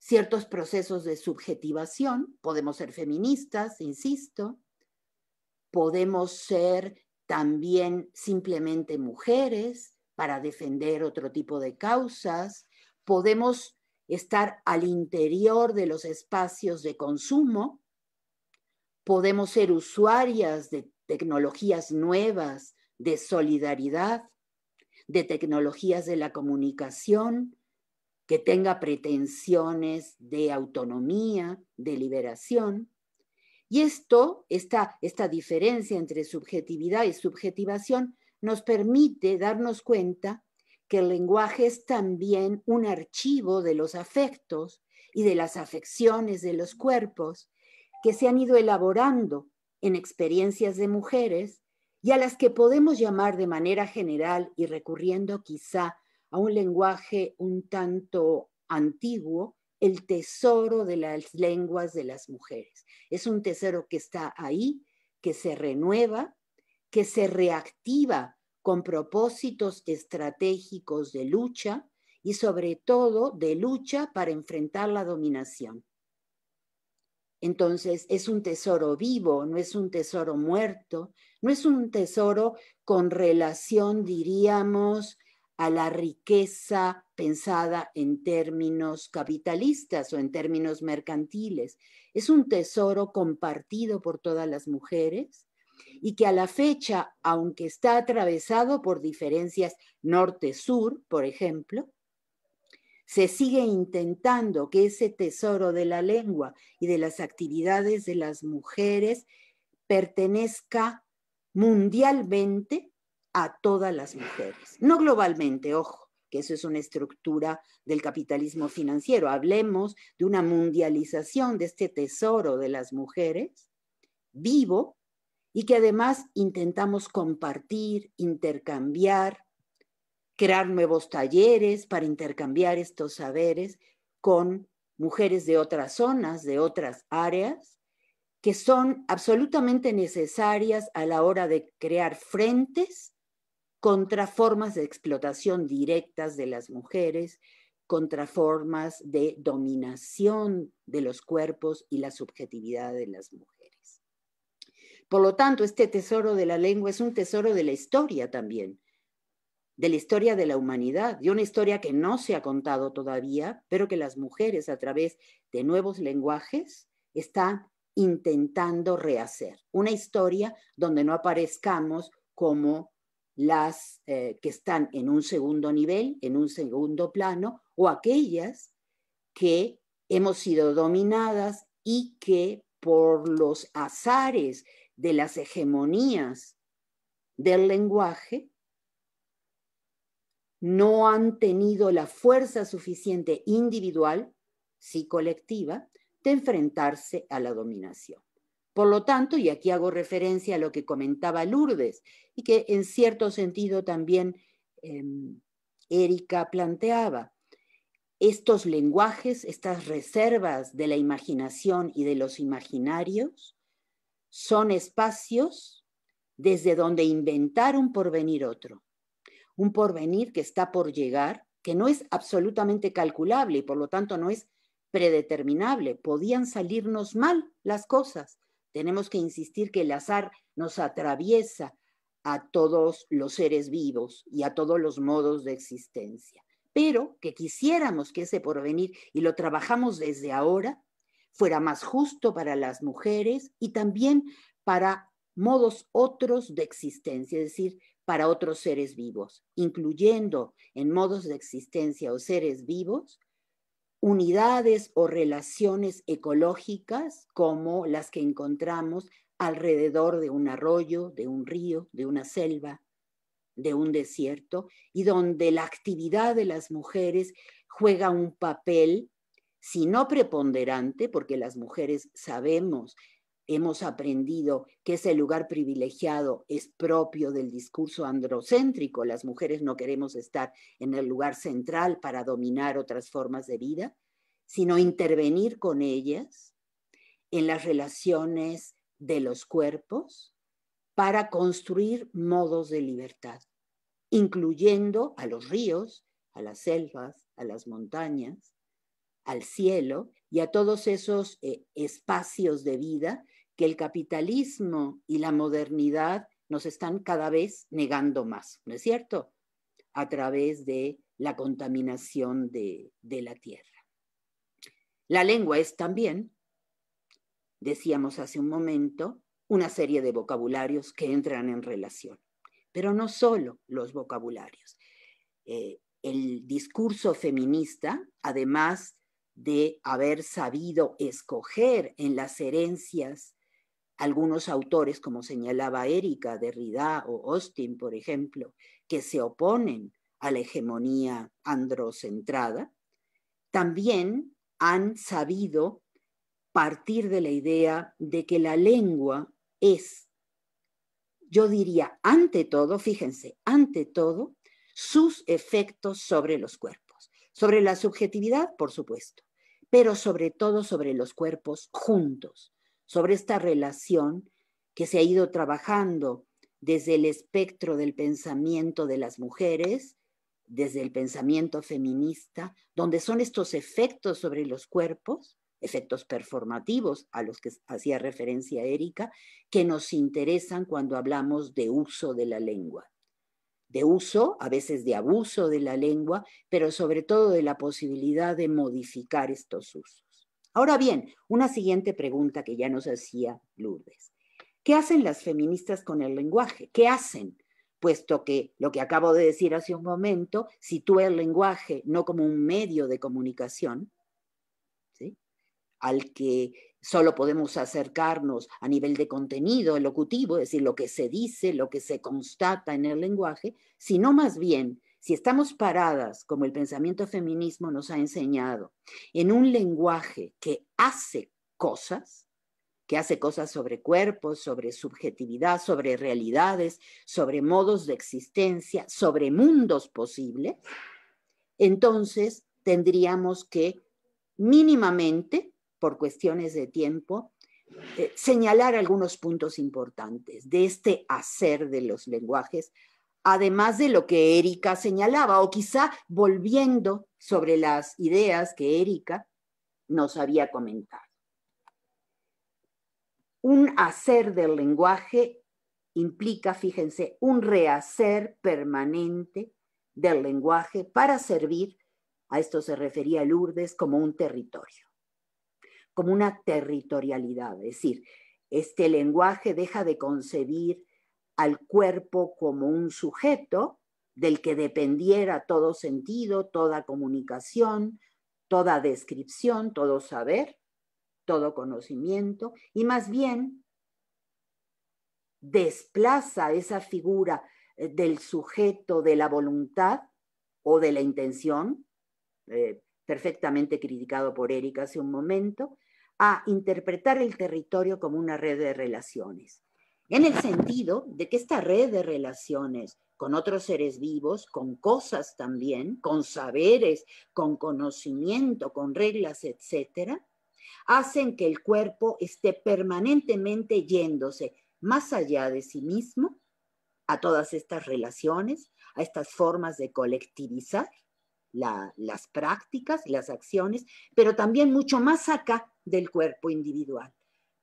ciertos procesos de subjetivación, podemos ser feministas, insisto, podemos ser también simplemente mujeres para defender otro tipo de causas, podemos estar al interior de los espacios de consumo, podemos ser usuarias de tecnologías nuevas, de solidaridad, de tecnologías de la comunicación que tenga pretensiones de autonomía, de liberación. Y esto, esta, esta diferencia entre subjetividad y subjetivación, nos permite darnos cuenta el lenguaje es también un archivo de los afectos y de las afecciones de los cuerpos que se han ido elaborando en experiencias de mujeres y a las que podemos llamar de manera general y recurriendo quizá a un lenguaje un tanto antiguo, el tesoro de las lenguas de las mujeres. Es un tesoro que está ahí, que se renueva, que se reactiva con propósitos estratégicos de lucha y sobre todo de lucha para enfrentar la dominación. Entonces, es un tesoro vivo, no es un tesoro muerto, no es un tesoro con relación, diríamos, a la riqueza pensada en términos capitalistas o en términos mercantiles. Es un tesoro compartido por todas las mujeres y que a la fecha, aunque está atravesado por diferencias norte-sur, por ejemplo, se sigue intentando que ese tesoro de la lengua y de las actividades de las mujeres pertenezca mundialmente a todas las mujeres. No globalmente, ojo, que eso es una estructura del capitalismo financiero. Hablemos de una mundialización de este tesoro de las mujeres vivo y que además intentamos compartir, intercambiar, crear nuevos talleres para intercambiar estos saberes con mujeres de otras zonas, de otras áreas, que son absolutamente necesarias a la hora de crear frentes contra formas de explotación directas de las mujeres, contra formas de dominación de los cuerpos y la subjetividad de las mujeres. Por lo tanto, este tesoro de la lengua es un tesoro de la historia también, de la historia de la humanidad, de una historia que no se ha contado todavía, pero que las mujeres a través de nuevos lenguajes están intentando rehacer. Una historia donde no aparezcamos como las eh, que están en un segundo nivel, en un segundo plano, o aquellas que hemos sido dominadas y que por los azares de las hegemonías del lenguaje, no han tenido la fuerza suficiente individual, sí colectiva, de enfrentarse a la dominación. Por lo tanto, y aquí hago referencia a lo que comentaba Lourdes y que en cierto sentido también em, Erika planteaba, estos lenguajes, estas reservas de la imaginación y de los imaginarios son espacios desde donde inventar un porvenir otro, un porvenir que está por llegar, que no es absolutamente calculable y por lo tanto no es predeterminable. Podían salirnos mal las cosas. Tenemos que insistir que el azar nos atraviesa a todos los seres vivos y a todos los modos de existencia. Pero que quisiéramos que ese porvenir, y lo trabajamos desde ahora, fuera más justo para las mujeres y también para modos otros de existencia, es decir, para otros seres vivos, incluyendo en modos de existencia o seres vivos unidades o relaciones ecológicas como las que encontramos alrededor de un arroyo, de un río, de una selva, de un desierto, y donde la actividad de las mujeres juega un papel sino preponderante, porque las mujeres sabemos, hemos aprendido que ese lugar privilegiado es propio del discurso androcéntrico, las mujeres no queremos estar en el lugar central para dominar otras formas de vida, sino intervenir con ellas en las relaciones de los cuerpos para construir modos de libertad, incluyendo a los ríos, a las selvas, a las montañas, al cielo y a todos esos eh, espacios de vida que el capitalismo y la modernidad nos están cada vez negando más, ¿no es cierto? A través de la contaminación de, la tierra. La lengua es también, decíamos hace un momento, una serie de vocabularios que entran en relación, pero no solo los vocabularios. Eh, el discurso feminista, además de haber sabido escoger en las herencias algunos autores, como señalaba Erika, Derrida o Austin, por ejemplo, que se oponen a la hegemonía androcentrada, también han sabido partir de la idea de que la lengua es, yo diría, ante todo, fíjense, ante todo, sus efectos sobre los cuerpos sobre la subjetividad, por supuesto, pero sobre todo sobre los cuerpos juntos, sobre esta relación que se ha ido trabajando desde el espectro del pensamiento de las mujeres, desde el pensamiento feminista, donde son estos efectos sobre los cuerpos, efectos performativos a los que hacía referencia Erika, que nos interesan cuando hablamos de uso de la lengua de uso, a veces de abuso de la lengua, pero sobre todo de la posibilidad de modificar estos usos. Ahora bien, una siguiente pregunta que ya nos hacía Lourdes. ¿Qué hacen las feministas con el lenguaje? ¿Qué hacen? puesto que lo que acabo de decir hace un momento sitúa el lenguaje no como un medio de comunicación, ¿sí? al que solo podemos acercarnos a nivel de contenido elocutivo, es decir, lo que se dice, lo que se constata en el lenguaje, sino más bien, si estamos paradas, como el pensamiento feminismo nos ha enseñado, en un lenguaje que hace cosas, que hace cosas sobre cuerpos, sobre subjetividad, sobre realidades, sobre modos de existencia, sobre mundos posibles, entonces tendríamos que mínimamente por cuestiones de tiempo, eh, señalar algunos puntos importantes de este hacer de los lenguajes, además de lo que Erika señalaba, o quizá volviendo sobre las ideas que Erika nos había comentado. Un hacer del lenguaje implica, fíjense, un rehacer permanente del lenguaje para servir, a esto se refería Lourdes, como un territorio como una territorialidad, es decir, este lenguaje deja de concebir al cuerpo como un sujeto del que dependiera todo sentido, toda comunicación, toda descripción, todo saber, todo conocimiento, y más bien desplaza esa figura eh, del sujeto de la voluntad o de la intención, eh, perfectamente criticado por Erika hace un momento, a interpretar el territorio como una red de relaciones, en el sentido de que esta red de relaciones con otros seres vivos, con cosas también, con saberes, con conocimiento, con reglas, etcétera, hacen que el cuerpo esté permanentemente yéndose más allá de sí mismo a todas estas relaciones, a estas formas de colectivizar las prácticas, las acciones, pero también mucho más acá del cuerpo individual,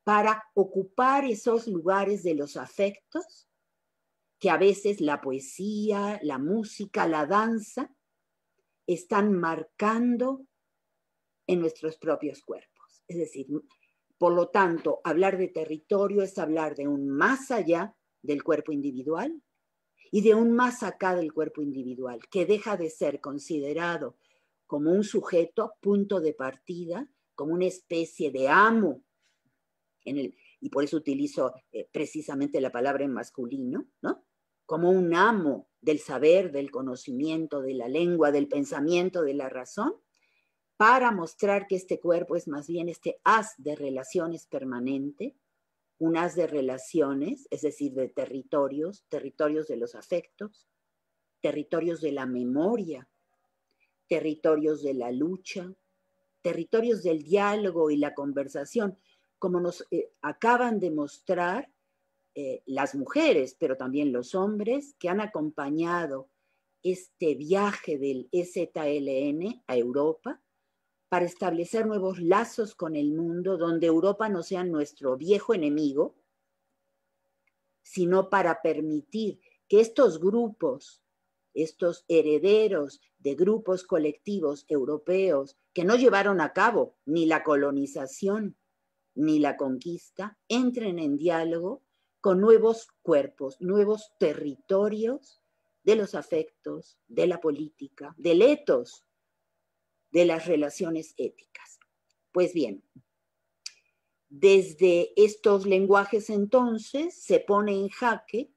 para ocupar esos lugares de los afectos que a veces la poesía, la música, la danza están marcando en nuestros propios cuerpos. Es decir, por lo tanto, hablar de territorio es hablar de un más allá del cuerpo individual, y de un más acá del cuerpo individual, que deja de ser considerado como un sujeto, punto de partida, como una especie de amo, y por eso utilizo eh, precisamente la palabra en masculino, como un amo del saber, del conocimiento, de la lengua, del pensamiento, de la razón, para mostrar que este cuerpo es más bien este haz de relaciones permanente unas de relaciones, es decir, de territorios, territorios de los afectos, territorios de la memoria, territorios de la lucha, territorios del diálogo y la conversación, como nos eh, acaban de mostrar eh, las mujeres, pero también los hombres que han acompañado este viaje del EZLN a Europa, para establecer nuevos lazos con el mundo, donde Europa no sea nuestro viejo enemigo, sino para permitir que estos grupos, estos herederos de grupos colectivos europeos que no llevaron a cabo ni la colonización ni la conquista, entren en diálogo con nuevos cuerpos, nuevos territorios de los afectos, de la política, del etos de las relaciones éticas. Pues bien, desde estos lenguajes entonces se pone en jaque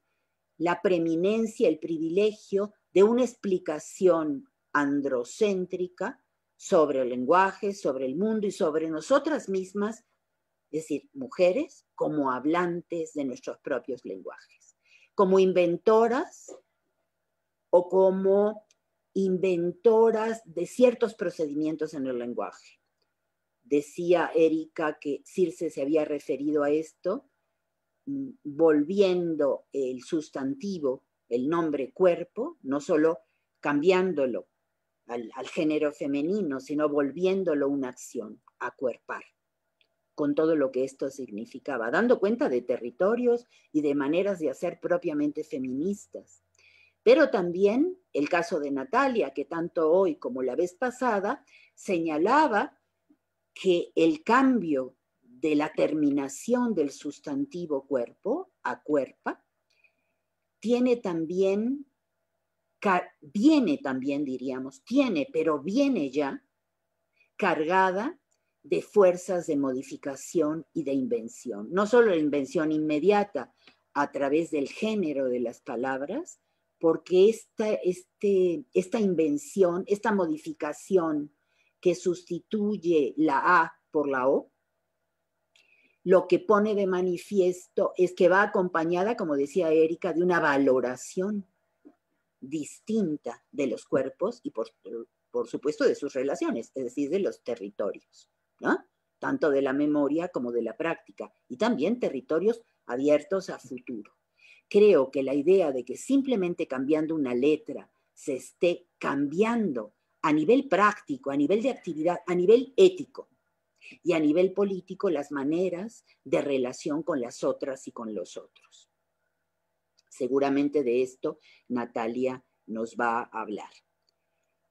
la preeminencia, el privilegio de una explicación androcéntrica sobre el lenguaje, sobre el mundo y sobre nosotras mismas, es decir, mujeres como hablantes de nuestros propios lenguajes, como inventoras o como inventoras de ciertos procedimientos en el lenguaje. Decía Erika que Circe se había referido a esto, mm, volviendo el sustantivo, el nombre cuerpo, no solo cambiándolo al, género femenino, sino volviéndolo una acción, acuerpar, con todo lo que esto significaba, dando cuenta de territorios y de maneras de hacer propiamente feministas, pero también el caso de Natalia, que tanto hoy como la vez pasada señalaba que el cambio de la terminación del sustantivo cuerpo a cuerpa tiene también, viene también diríamos, tiene, pero viene ya cargada de fuerzas de modificación y de invención. No solo la invención inmediata a través del género de las palabras, porque esta, este, esta invención, esta modificación que sustituye la A por la O, lo que pone de manifiesto es que va acompañada, como decía Erika, de una valoración distinta de los cuerpos y por, por supuesto de sus relaciones, es decir, de los territorios, ¿no? tanto de la memoria como de la práctica, y también territorios abiertos a futuro. Creo que la idea de que simplemente cambiando una letra se esté cambiando a nivel práctico, a nivel de actividad, a nivel ético y a nivel político las maneras de relación con las otras y con los otros. Seguramente de esto Natalia nos va a hablar.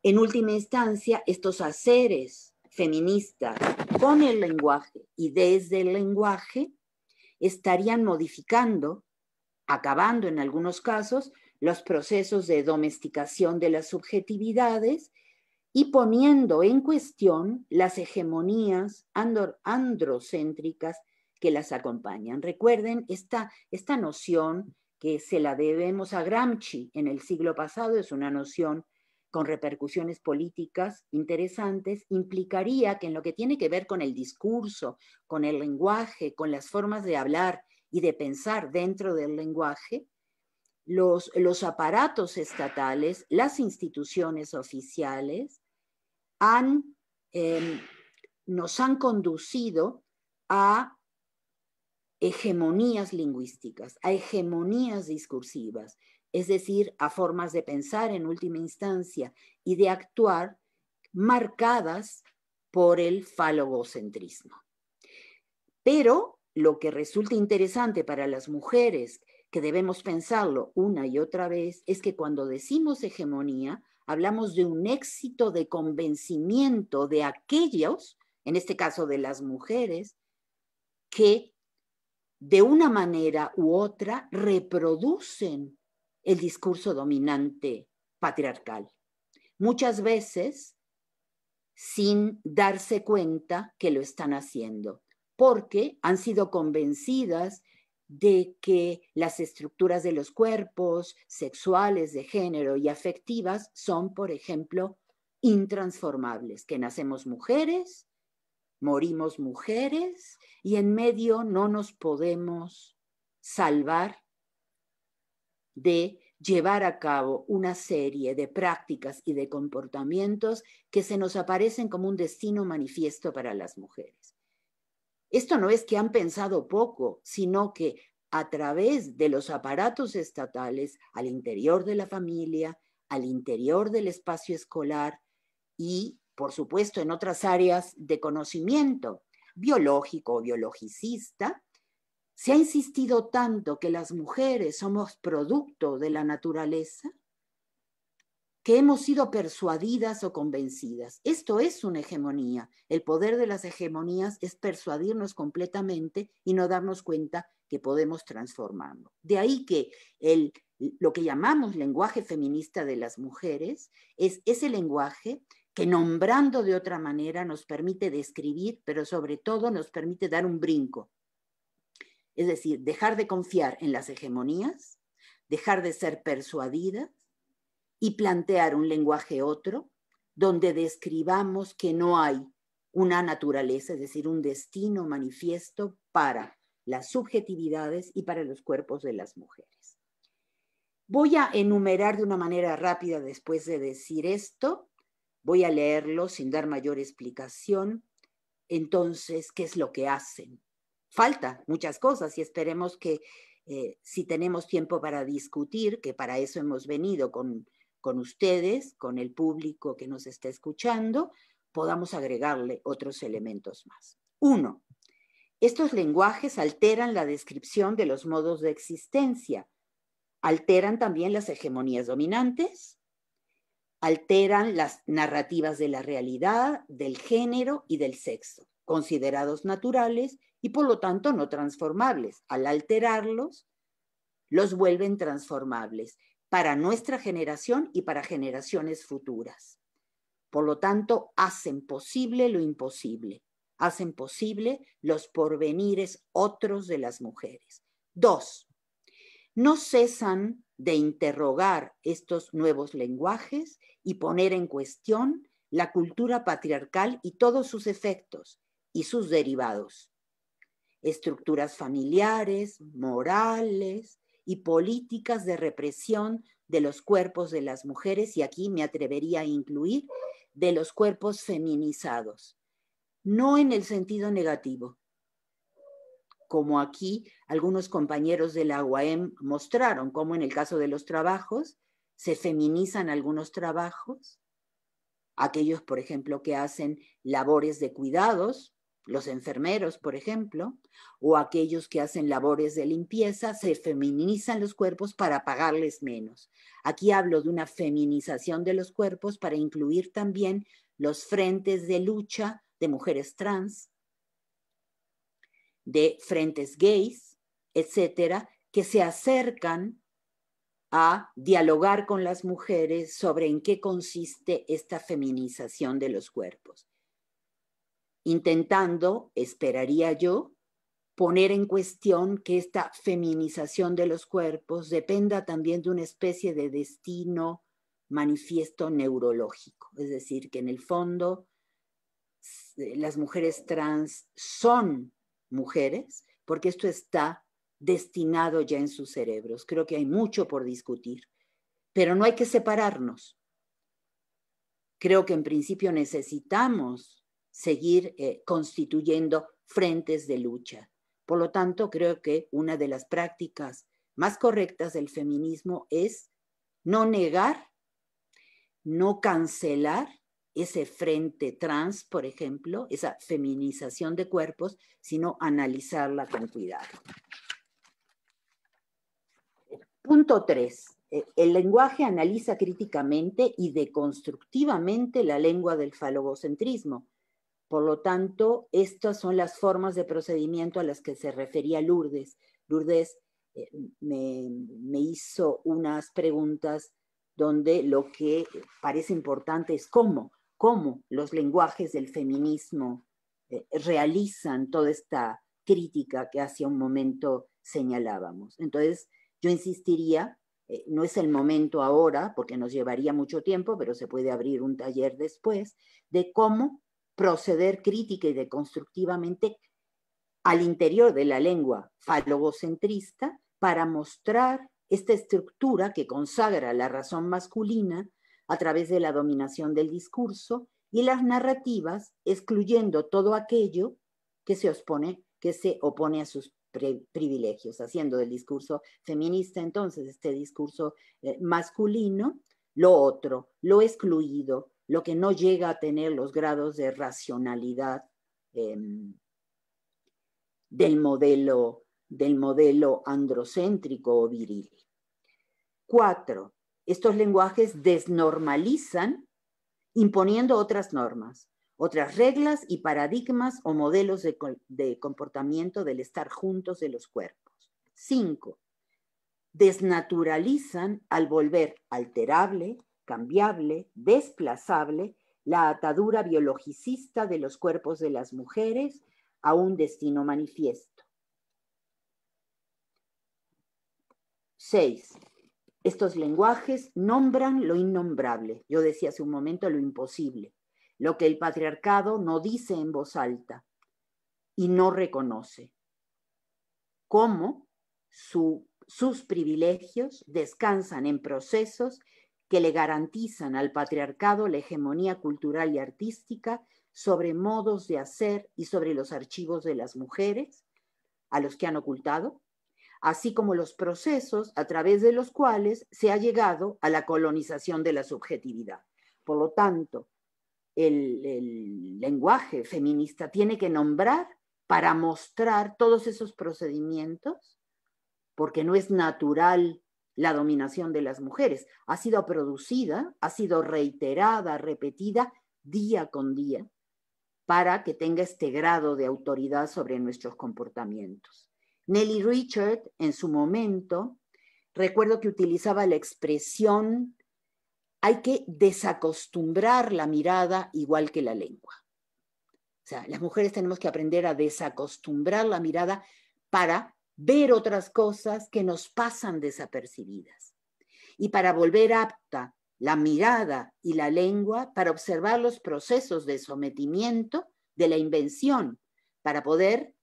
En última instancia, estos haceres feministas con el lenguaje y desde el lenguaje estarían modificando acabando en algunos casos los procesos de domesticación de las subjetividades y poniendo en cuestión las hegemonías androcéntricas que las acompañan. Recuerden esta, noción que se la debemos a Gramsci en el siglo pasado, es una noción con repercusiones políticas interesantes, implicaría que en lo que tiene que ver con el discurso, con el lenguaje, con las formas de hablar y de pensar dentro del lenguaje, los, aparatos estatales, las instituciones oficiales, han, em, nos han conducido a hegemonías lingüísticas, a hegemonías discursivas, es decir, a formas de pensar en última instancia y de actuar marcadas por el falogocentrismo. Pero lo que resulta interesante para las mujeres, que debemos pensarlo una y otra vez, es que cuando decimos hegemonía, hablamos de un éxito de convencimiento de aquellos, en este caso de las mujeres, que de una manera u otra reproducen el discurso dominante patriarcal. Muchas veces sin darse cuenta que lo están haciendo porque han sido convencidas de que las estructuras de los cuerpos sexuales, de género y afectivas son, por ejemplo, intransformables, que nacemos mujeres, morimos mujeres y en medio no nos podemos salvar de llevar a cabo una serie de prácticas y de comportamientos que se nos aparecen como un destino manifiesto para las mujeres. Esto no es que han pensado poco, sino que a través de los aparatos estatales, al interior de la familia, al interior del espacio escolar y, por supuesto, en otras áreas de conocimiento biológico o biologicista, se ha insistido tanto que las mujeres somos producto de la naturaleza que hemos sido persuadidas o convencidas. Esto es una hegemonía. El poder de las hegemonías es persuadirnos completamente y no darnos cuenta que podemos transformarlo. De ahí que el, lo que llamamos lenguaje feminista de las mujeres es ese lenguaje que nombrando de otra manera nos permite describir, pero sobre todo nos permite dar un brinco. Es decir, dejar de confiar en las hegemonías, dejar de ser persuadidas y plantear un lenguaje otro donde describamos que no hay una naturaleza, es decir, un destino manifiesto para las subjetividades y para los cuerpos de las mujeres. Voy a enumerar de una manera rápida después de decir esto, voy a leerlo sin dar mayor explicación, entonces, ¿qué es lo que hacen? Falta muchas cosas y esperemos que eh, si tenemos tiempo para discutir, que para eso hemos venido con con ustedes, con el público que nos está escuchando, podamos agregarle otros elementos más. Uno, estos lenguajes alteran la descripción de los modos de existencia, alteran también las hegemonías dominantes, alteran las narrativas de la realidad, del género y del sexo, considerados naturales y por lo tanto no transformables. Al alterarlos, los vuelven transformables para nuestra generación y para generaciones futuras. Por lo tanto, hacen posible lo imposible, hacen posible los porvenires otros de las mujeres. Dos, no cesan de interrogar estos nuevos lenguajes y poner en cuestión la cultura patriarcal y todos sus efectos y sus derivados. Estructuras familiares, morales, y políticas de represión de los cuerpos de las mujeres, y aquí me atrevería a incluir, de los cuerpos feminizados. No en el sentido negativo, como aquí algunos compañeros de la UAM mostraron, como en el caso de los trabajos, se feminizan algunos trabajos, aquellos, por ejemplo, que hacen labores de cuidados, los enfermeros, por ejemplo, o aquellos que hacen labores de limpieza, se feminizan los cuerpos para pagarles menos. Aquí hablo de una feminización de los cuerpos para incluir también los frentes de lucha de mujeres trans, de frentes gays, etcétera, que se acercan a dialogar con las mujeres sobre en qué consiste esta feminización de los cuerpos intentando, esperaría yo, poner en cuestión que esta feminización de los cuerpos dependa también de una especie de destino manifiesto neurológico, es decir, que en el fondo eh, las mujeres trans son mujeres, porque esto está destinado ya en sus cerebros. Creo que hay mucho por discutir, pero no hay que separarnos. Creo que en principio necesitamos seguir eh, constituyendo frentes de lucha. Por lo tanto, creo que una de las prácticas más correctas del feminismo es no negar, no cancelar ese frente trans, por ejemplo, esa feminización de cuerpos, sino analizarla con cuidado. Punto 3. Eh, el lenguaje analiza críticamente y deconstructivamente la lengua del falogocentrismo, por lo tanto, estas son las formas de procedimiento a las que se refería Lourdes. Lourdes eh, me, hizo unas preguntas donde lo que parece importante es cómo, cómo los lenguajes del feminismo eh, realizan toda esta crítica que hace un momento señalábamos. Entonces, yo insistiría, eh, no es el momento ahora, porque nos llevaría mucho tiempo, pero se puede abrir un taller después, de cómo proceder crítica y deconstructivamente al interior de la lengua falogocentrista para mostrar esta estructura que consagra la razón masculina a través de la dominación del discurso y las narrativas, excluyendo todo aquello que se opone, que se opone a sus privilegios, haciendo del discurso feminista entonces este discurso eh, masculino, lo otro, lo excluido, lo que no llega a tener los grados de racionalidad em, del, modelo, del modelo androcéntrico o viril. Cuatro, estos lenguajes desnormalizan imponiendo otras normas, otras reglas y paradigmas o modelos de, de comportamiento del estar juntos de los cuerpos. Cinco, desnaturalizan al volver alterable, cambiable, desplazable, la atadura biologicista de los cuerpos de las mujeres a un destino manifiesto. 6. Estos lenguajes nombran lo innombrable, yo decía hace un momento lo imposible, lo que el patriarcado no dice en voz alta y no reconoce, cómo sus privilegios descansan en procesos que le garantizan al patriarcado la hegemonía cultural y artística sobre modos de hacer y sobre los archivos de las mujeres a los que han ocultado, así como los procesos a través de los cuales se ha llegado a la colonización de la subjetividad. Por lo tanto, el, lenguaje feminista tiene que nombrar para mostrar todos esos procedimientos, porque no es natural la dominación de las mujeres. Ha sido producida, ha sido reiterada, repetida día con día para que tenga este grado de autoridad sobre nuestros comportamientos. Nelly Richard, en su momento, recuerdo que utilizaba la expresión, hay que desacostumbrar la mirada igual que la lengua. O sea, las mujeres tenemos que aprender a desacostumbrar la mirada para ver otras cosas que nos pasan desapercibidas. Y para volver apta la mirada y la lengua para observar los procesos de sometimiento de la invención, para poder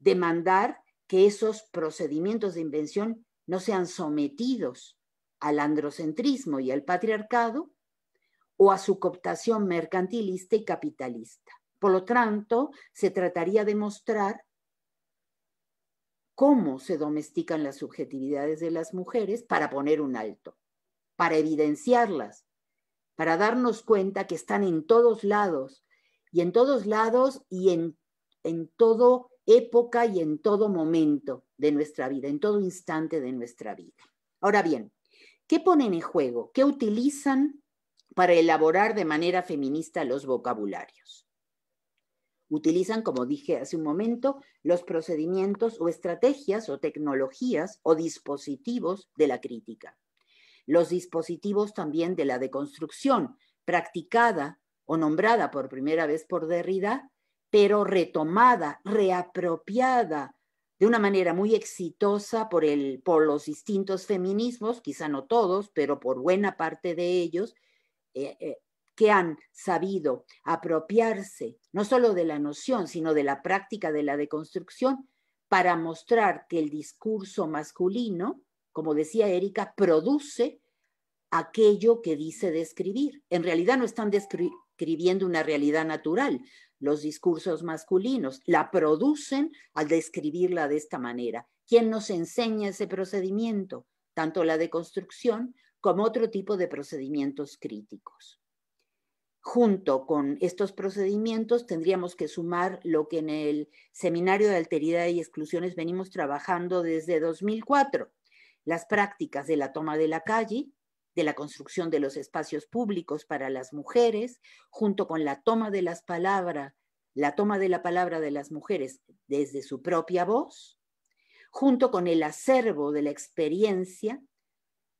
demandar que esos procedimientos de invención no sean sometidos al androcentrismo y al patriarcado o a su cooptación mercantilista y capitalista. Por lo tanto, se trataría de mostrar cómo se domestican las subjetividades de las mujeres para poner un alto, para evidenciarlas, para darnos cuenta que están en todos lados, y en todos lados y en, en toda época y en todo momento de nuestra vida, en todo instante de nuestra vida. Ahora bien, ¿qué ponen en juego? ¿Qué utilizan para elaborar de manera feminista los vocabularios? utilizan, como dije hace un momento, los procedimientos o estrategias o tecnologías o dispositivos de la crítica. Los dispositivos también de la deconstrucción, practicada o nombrada por primera vez por Derrida, pero retomada, reapropiada de una manera muy exitosa por, el, por los distintos feminismos, quizá no todos, pero por buena parte de ellos, eh, eh, que han sabido apropiarse no solo de la noción, sino de la práctica de la deconstrucción para mostrar que el discurso masculino, como decía Erika, produce aquello que dice describir. En realidad no están describiendo una realidad natural, los discursos masculinos la producen al describirla de esta manera. ¿Quién nos enseña ese procedimiento? Tanto la deconstrucción como otro tipo de procedimientos críticos junto con estos procedimientos tendríamos que sumar lo que en el Seminario de Alteridad y Exclusiones venimos trabajando desde 2004, las prácticas de la toma de la calle, de la construcción de los espacios públicos para las mujeres, junto con la toma de las palabras, la toma de la palabra de las mujeres desde su propia voz, junto con el acervo de la experiencia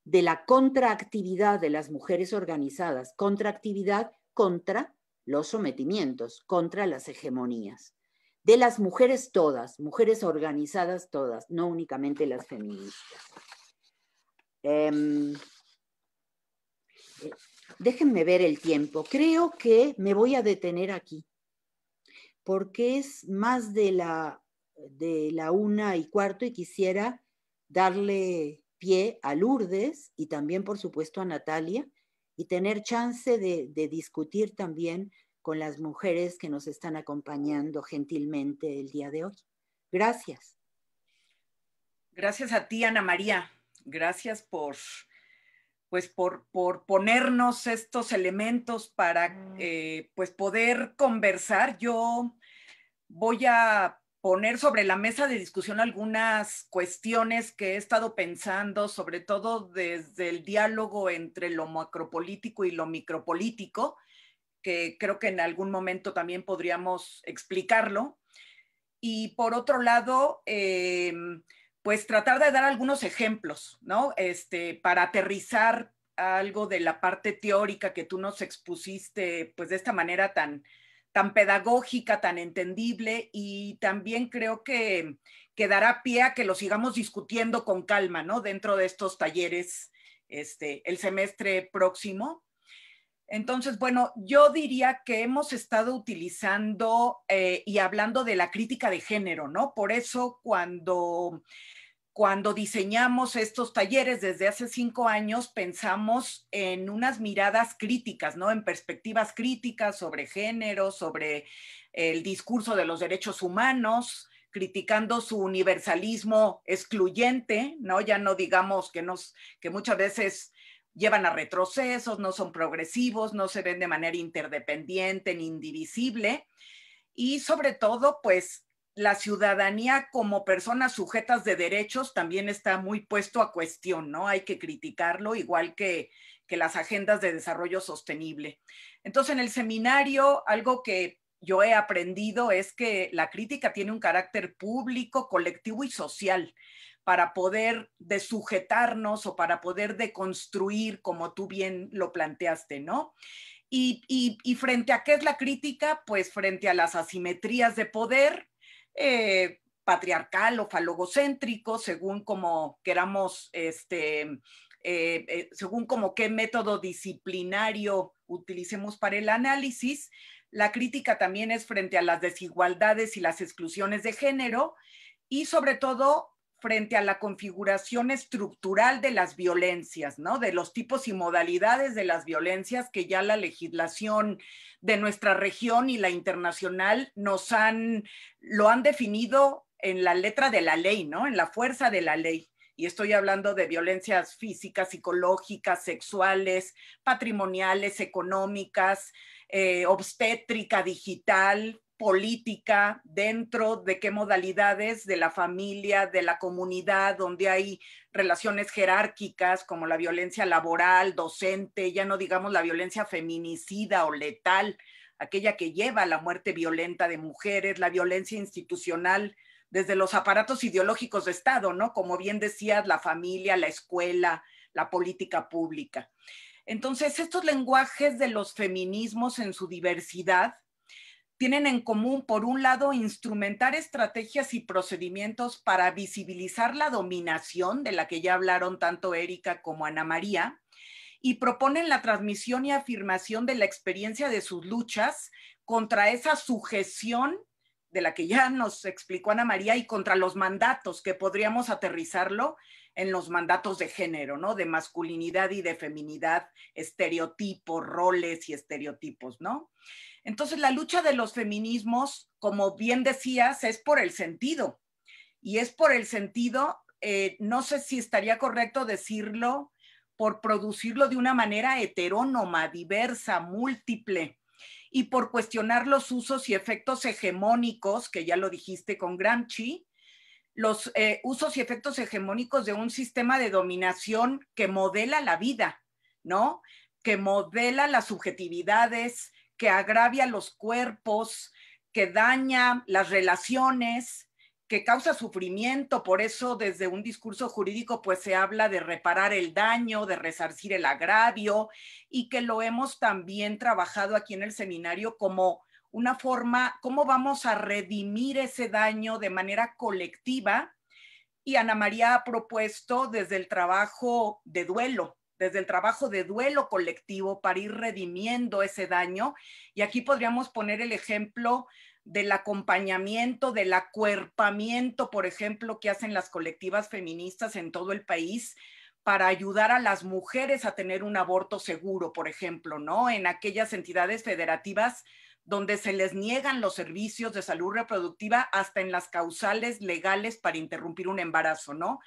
de la contraactividad de las mujeres organizadas, contraactividad contra los sometimientos, contra las hegemonías. De las mujeres todas, mujeres organizadas todas, no únicamente las feministas. Em, déjenme ver el tiempo. Creo que me voy a detener aquí, porque es más de la, de la una y cuarto y quisiera darle pie a Lourdes y también, por supuesto, a Natalia y tener chance de, discutir también con las mujeres que nos están acompañando gentilmente el día de hoy. Gracias. Gracias a ti, Ana María. Gracias por, pues por, por, ponernos estos elementos para mm. eh, pues poder conversar. Yo voy a poner sobre la mesa de discusión algunas cuestiones que he estado pensando, sobre todo desde el diálogo entre lo macropolítico y lo micropolítico, que creo que en algún momento también podríamos explicarlo. Y por otro lado, em, pues tratar de dar algunos ejemplos, ¿no? Este, para aterrizar algo de la parte teórica que tú nos expusiste, pues de esta manera tan, tan pedagógica, tan entendible y también creo que, quedará pie a que lo sigamos discutiendo con calma, ¿no? Dentro de estos talleres este, el semestre próximo. Entonces, bueno, yo diría que hemos estado utilizando eh, y hablando de la crítica de género, ¿no? Por eso cuando cuando diseñamos estos talleres desde hace cinco años, pensamos en unas miradas críticas, ¿no? En perspectivas críticas sobre género, sobre el discurso de los derechos humanos, criticando su universalismo excluyente, ¿no? Ya no digamos que nos, que muchas veces llevan a retrocesos, no son progresivos, no se ven de manera interdependiente ni indivisible. Y sobre todo, pues la ciudadanía como personas sujetas de derechos también está muy puesto a cuestión, ¿no? Hay que criticarlo, igual que, las agendas de desarrollo sostenible. Entonces, en el seminario, algo que yo he aprendido es que la crítica tiene un carácter público, colectivo y social para poder desujetarnos o para poder deconstruir, como tú bien lo planteaste, ¿no? Y, y, frente a qué es la crítica, pues frente a las asimetrías de poder, eh, patriarcal o falogocéntrico, según como queramos, este, mm, eh, eh, según como qué método disciplinario utilicemos para el análisis. La crítica también es frente a las desigualdades y las exclusiones de género y sobre todo frente a la configuración estructural de las violencias, ¿no? De los tipos y modalidades de las violencias que ya la legislación de nuestra región y la internacional nos han, lo han definido en la letra de la ley, ¿no? En la fuerza de la ley. Y estoy hablando de violencias físicas, psicológicas, sexuales, patrimoniales, económicas, eh, obstétrica, digital, política, dentro de qué modalidades de la familia, de la comunidad, donde hay relaciones jerárquicas como la violencia laboral, docente, ya no digamos la violencia feminicida o letal, aquella que lleva a la muerte violenta de mujeres, la violencia institucional desde los aparatos ideológicos de Estado, ¿no? Como bien decías, la familia, la escuela, la política pública. Entonces, estos lenguajes de los feminismos en su diversidad, tienen en común, por un lado, instrumentar estrategias y procedimientos para visibilizar la dominación de la que ya hablaron tanto Erika como Ana María, y proponen la transmisión y afirmación de la experiencia de sus luchas contra esa sujeción de la que ya nos explicó Ana María y contra los mandatos, que podríamos aterrizarlo en los mandatos de género, ¿no? De masculinidad y de feminidad, estereotipos, roles y estereotipos, ¿no? Entonces, la lucha de los feminismos, como bien decías, es por el sentido. Y es por el sentido, eh, no sé si estaría correcto decirlo, por producirlo de una manera heterónoma, diversa, múltiple, y por cuestionar los usos y efectos hegemónicos, que ya lo dijiste con Gramsci, los eh, usos y efectos hegemónicos de un sistema de dominación que modela la vida, ¿no? Que modela las subjetividades, que agravia los cuerpos, que daña las relaciones, que causa sufrimiento. Por eso desde un discurso jurídico pues se habla de reparar el daño, de resarcir el agravio y que lo hemos también trabajado aquí en el seminario como una forma, cómo vamos a redimir ese daño de manera colectiva. Y Ana María ha propuesto desde el trabajo de duelo, desde el trabajo de duelo colectivo para ir redimiendo ese daño. Y aquí podríamos poner el ejemplo del acompañamiento, del acuerpamiento, por ejemplo, que hacen las colectivas feministas en todo el país para ayudar a las mujeres a tener un aborto seguro, por ejemplo, ¿no? En aquellas entidades federativas donde se les niegan los servicios de salud reproductiva hasta en las causales legales para interrumpir un embarazo, ¿no?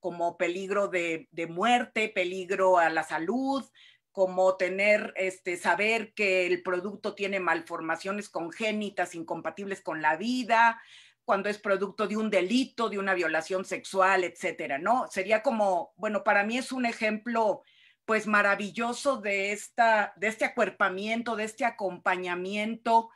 como peligro de, muerte, peligro a la salud, como tener, este, saber que el producto tiene malformaciones congénitas incompatibles con la vida, cuando es producto de un delito, de una violación sexual, etcétera, ¿no? Sería como, bueno, para mí es un ejemplo pues maravilloso de, esta, de este acuerpamiento, de este acompañamiento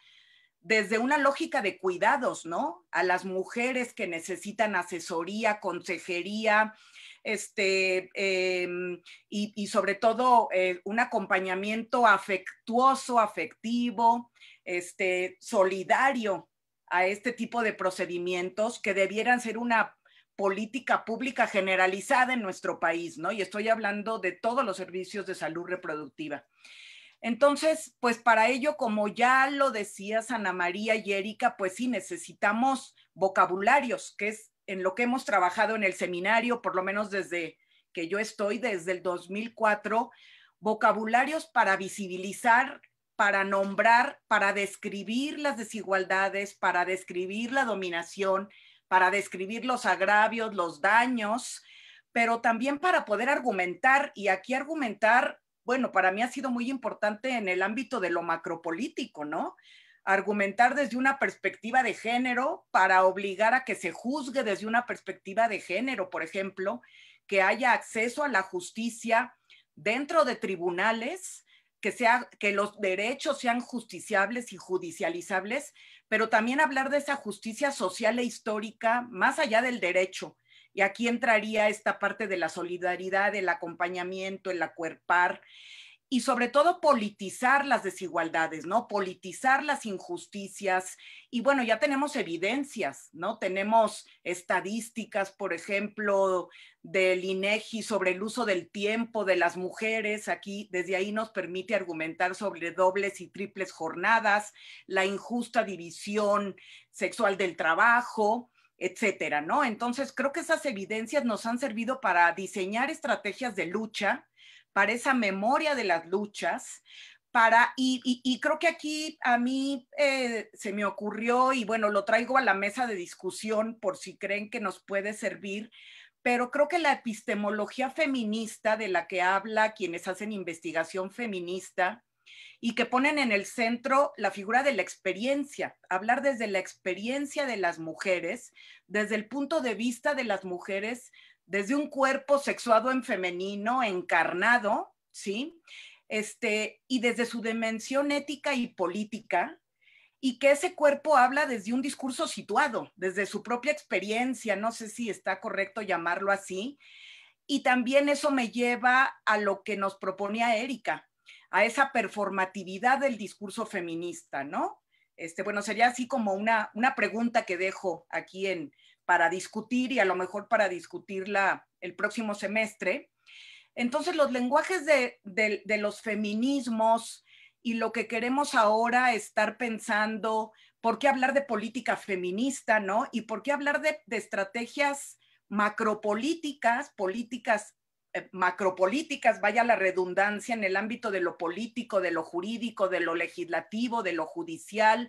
desde una lógica de cuidados, ¿no? A las mujeres que necesitan asesoría, consejería, este, em, y, sobre todo eh, un acompañamiento afectuoso, afectivo, este, solidario a este tipo de procedimientos que debieran ser una política pública generalizada en nuestro país, ¿no? Y estoy hablando de todos los servicios de salud reproductiva. Entonces, pues para ello, como ya lo decía Ana María y Erika, pues sí necesitamos vocabularios, que es en lo que hemos trabajado en el seminario, por lo menos desde que yo estoy, desde el 2004, vocabularios para visibilizar, para nombrar, para describir las desigualdades, para describir la dominación, para describir los agravios, los daños, pero también para poder argumentar, y aquí argumentar bueno, para mí ha sido muy importante en el ámbito de lo macropolítico, ¿no? Argumentar desde una perspectiva de género para obligar a que se juzgue desde una perspectiva de género, por ejemplo, que haya acceso a la justicia dentro de tribunales, que, sea, que los derechos sean justiciables y judicializables, pero también hablar de esa justicia social e histórica más allá del derecho, y aquí entraría esta parte de la solidaridad, el acompañamiento, el acuerpar y sobre todo politizar las desigualdades, ¿no? Politizar las injusticias. Y bueno, ya tenemos evidencias, ¿no? Tenemos estadísticas, por ejemplo, del INEGI sobre el uso del tiempo de las mujeres. Aquí, desde ahí nos permite argumentar sobre dobles y triples jornadas, la injusta división sexual del trabajo etcétera, ¿no? Entonces, creo que esas evidencias nos han servido para diseñar estrategias de lucha, para esa memoria de las luchas, para, y, creo que aquí a mí eh, se me ocurrió, y bueno, lo traigo a la mesa de discusión por si creen que nos puede servir, pero creo que la epistemología feminista de la que habla quienes hacen investigación feminista, y que ponen en el centro la figura de la experiencia, hablar desde la experiencia de las mujeres, desde el punto de vista de las mujeres, desde un cuerpo sexuado en femenino, encarnado, ¿sí? Este, y desde su dimensión ética y política, y que ese cuerpo habla desde un discurso situado, desde su propia experiencia, no sé si está correcto llamarlo así, y también eso me lleva a lo que nos proponía Erika, a esa performatividad del discurso feminista, ¿no? Este, bueno, sería así como una, una pregunta que dejo aquí en, para discutir y a lo mejor para discutirla el próximo semestre. Entonces, los lenguajes de, los feminismos y lo que queremos ahora estar pensando, ¿por qué hablar de política feminista, no? Y por qué hablar de, de estrategias macropolíticas, políticas eh, macropolíticas, vaya la redundancia, en el ámbito de lo político, de lo jurídico, de lo legislativo, de lo judicial,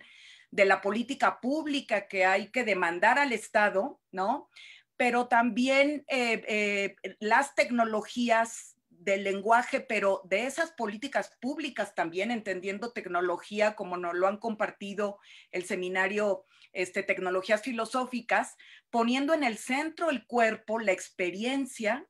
de la política pública que hay que demandar al Estado, ¿no? Pero también eh, eh, las tecnologías del lenguaje, pero de esas políticas públicas también, entendiendo tecnología como nos lo han compartido el seminario este, Tecnologías Filosóficas, poniendo en el centro el cuerpo, la experiencia,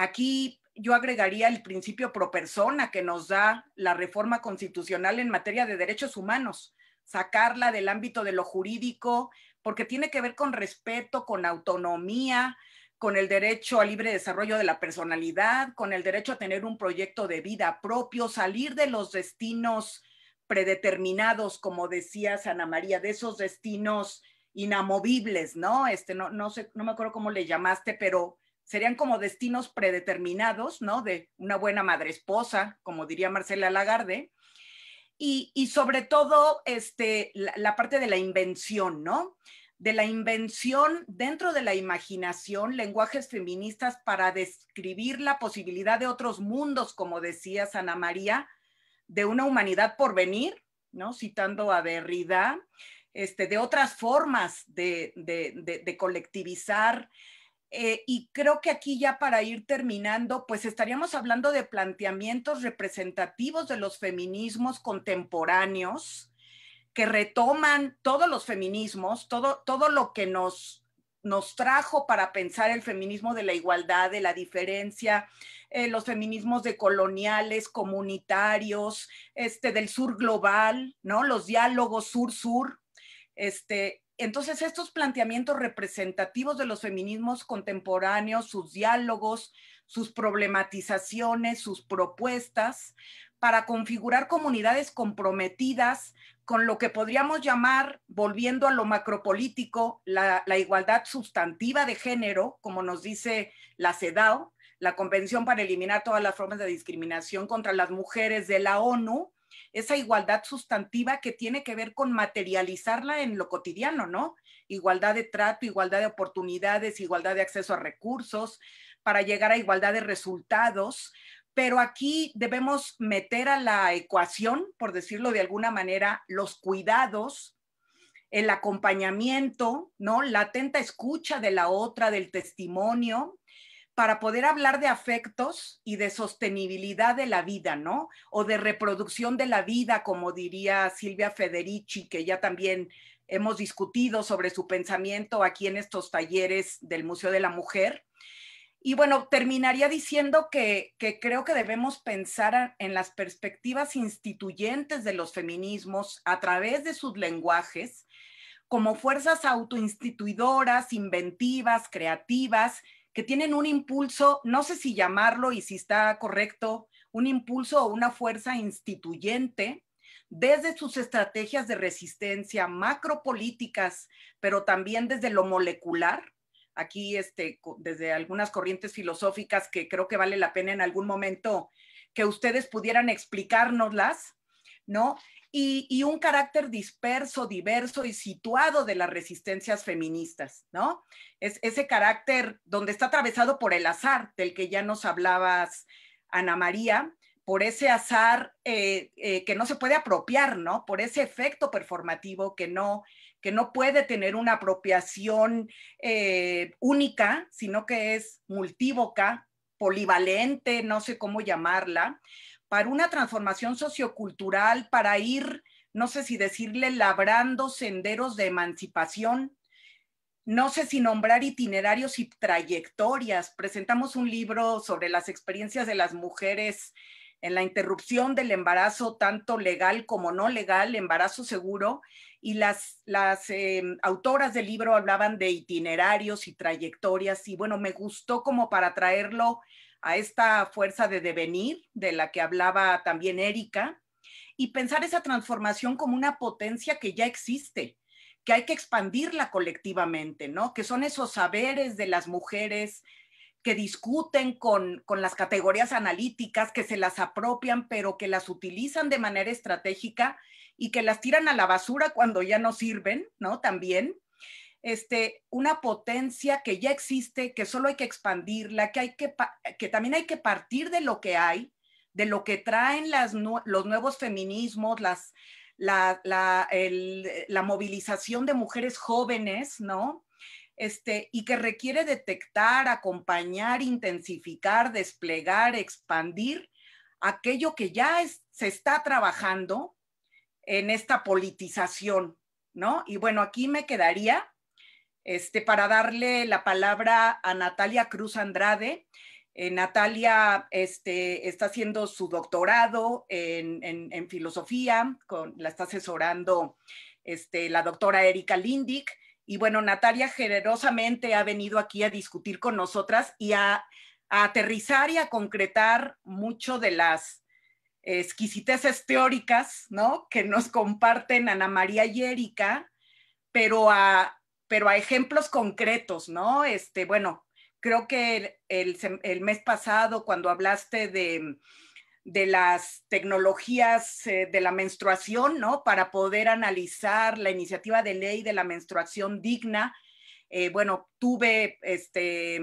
Aquí yo agregaría el principio pro persona que nos da la reforma constitucional en materia de derechos humanos, sacarla del ámbito de lo jurídico, porque tiene que ver con respeto, con autonomía, con el derecho al libre desarrollo de la personalidad, con el derecho a tener un proyecto de vida propio, salir de los destinos predeterminados, como decía Ana María, de esos destinos inamovibles, ¿no? Este, no, no sé, no me acuerdo cómo le llamaste, pero serían como destinos predeterminados, ¿no? De una buena madre esposa, como diría Marcela Lagarde, y, sobre todo este, la, parte de la invención, ¿no? De la invención dentro de la imaginación, lenguajes feministas para describir la posibilidad de otros mundos, como decía Ana María, de una humanidad por venir, ¿no? Citando a Derrida, este, de otras formas de, de, de colectivizar eh, y creo que aquí ya para ir terminando, pues estaríamos hablando de planteamientos representativos de los feminismos contemporáneos que retoman todos los feminismos, todo, todo lo que nos, nos trajo para pensar el feminismo de la igualdad, de la diferencia, eh, los feminismos de coloniales, comunitarios, este, del sur global, ¿no? Los diálogos sur-sur, este, entonces, estos planteamientos representativos de los feminismos contemporáneos, sus diálogos, sus problematizaciones, sus propuestas, para configurar comunidades comprometidas con lo que podríamos llamar, volviendo a lo macropolítico, la, la igualdad sustantiva de género, como nos dice la CEDAW, la Convención para eliminar todas las formas de discriminación contra las mujeres de la ONU, esa igualdad sustantiva que tiene que ver con materializarla en lo cotidiano, ¿no? Igualdad de trato, igualdad de oportunidades, igualdad de acceso a recursos, para llegar a igualdad de resultados. Pero aquí debemos meter a la ecuación, por decirlo de alguna manera, los cuidados, el acompañamiento, ¿no? La atenta escucha de la otra, del testimonio, para poder hablar de afectos y de sostenibilidad de la vida, ¿no? O de reproducción de la vida, como diría Silvia Federici, que ya también hemos discutido sobre su pensamiento aquí en estos talleres del Museo de la Mujer. Y bueno, terminaría diciendo que, que creo que debemos pensar en las perspectivas instituyentes de los feminismos a través de sus lenguajes como fuerzas autoinstituidoras, inventivas, creativas, que tienen un impulso, no sé si llamarlo y si está correcto, un impulso o una fuerza instituyente desde sus estrategias de resistencia macropolíticas, pero también desde lo molecular. Aquí, este, desde algunas corrientes filosóficas que creo que vale la pena en algún momento que ustedes pudieran explicárnoslas, ¿no? y, un carácter disperso, diverso y situado de las resistencias feministas, ¿no? Es ese carácter donde está atravesado por el azar del que ya nos hablabas, Ana María, por ese azar eh, eh, que no se puede apropiar, ¿no? Por ese efecto performativo que no, que no puede tener una apropiación eh, única, sino que es multívoca, polivalente, no sé cómo llamarla, para una transformación sociocultural, para ir, no sé si decirle, labrando senderos de emancipación. No sé si nombrar itinerarios y trayectorias. Presentamos un libro sobre las experiencias de las mujeres en la interrupción del embarazo, tanto legal como no legal, embarazo seguro, y las, las em, autoras del libro hablaban de itinerarios y trayectorias, y bueno, me gustó como para traerlo a esta fuerza de devenir de la que hablaba también Erika, y pensar esa transformación como una potencia que ya existe, que hay que expandirla colectivamente, ¿no? Que son esos saberes de las mujeres que discuten con, con las categorías analíticas, que se las apropian, pero que las utilizan de manera estratégica y que las tiran a la basura cuando ya no sirven, ¿no? También este, una potencia que ya existe, que solo hay que expandirla, que, hay que, también hay que partir de lo que hay, de lo que traen los nuevos feminismos, eh, la, movilización de mujeres jóvenes, ¿no? Este, y que requiere detectar, acompañar, intensificar, desplegar, expandir aquello que ya se está trabajando en esta politización, ¿no? Y bueno, aquí me quedaría este, para darle la palabra a Natalia Cruz Andrade. Eh, Natalia este, está haciendo su doctorado en, filosofía, con, la está asesorando este, la doctora Erika Lindig, Y bueno, Natalia generosamente ha venido aquí a discutir con nosotras y a, aterrizar y a concretar mucho de las exquisiteces teóricas, ¿no? Que nos comparten Ana María y Erika, pero a, pero a ejemplos concretos, ¿no? Este, bueno, creo que el, mes pasado cuando hablaste de, las tecnologías eh, de la menstruación, ¿no? Para poder analizar la iniciativa de ley de la menstruación digna. Eh, bueno, tuve este,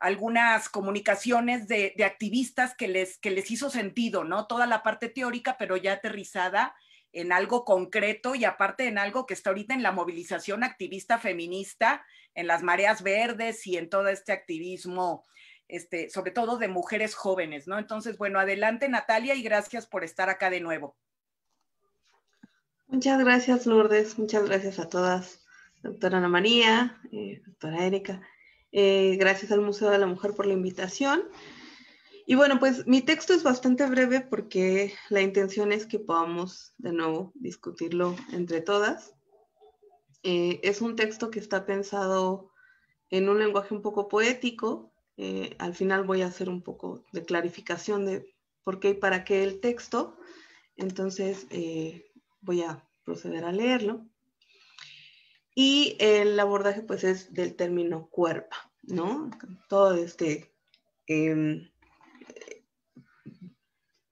algunas comunicaciones de, activistas que les, que les hizo sentido, ¿no? Toda la parte teórica, pero ya aterrizada en algo concreto y aparte en algo que está ahorita en la movilización activista feminista, en las mareas verdes y en todo este activismo, este, sobre todo de mujeres jóvenes, ¿no? Entonces, bueno, adelante Natalia y gracias por estar acá de nuevo. Muchas gracias Lourdes, muchas gracias a todas, doctora Ana María, eh, doctora Erika, eh, gracias al Museo de la Mujer por la invitación. Y bueno, pues mi texto es bastante breve porque la intención es que podamos de nuevo discutirlo entre todas. Eh, es un texto que está pensado en un lenguaje un poco poético. Eh, al final voy a hacer un poco de clarificación de por qué y para qué el texto. Entonces eh, voy a proceder a leerlo. Y el abordaje pues es del término cuerpo, ¿no? Todo este em,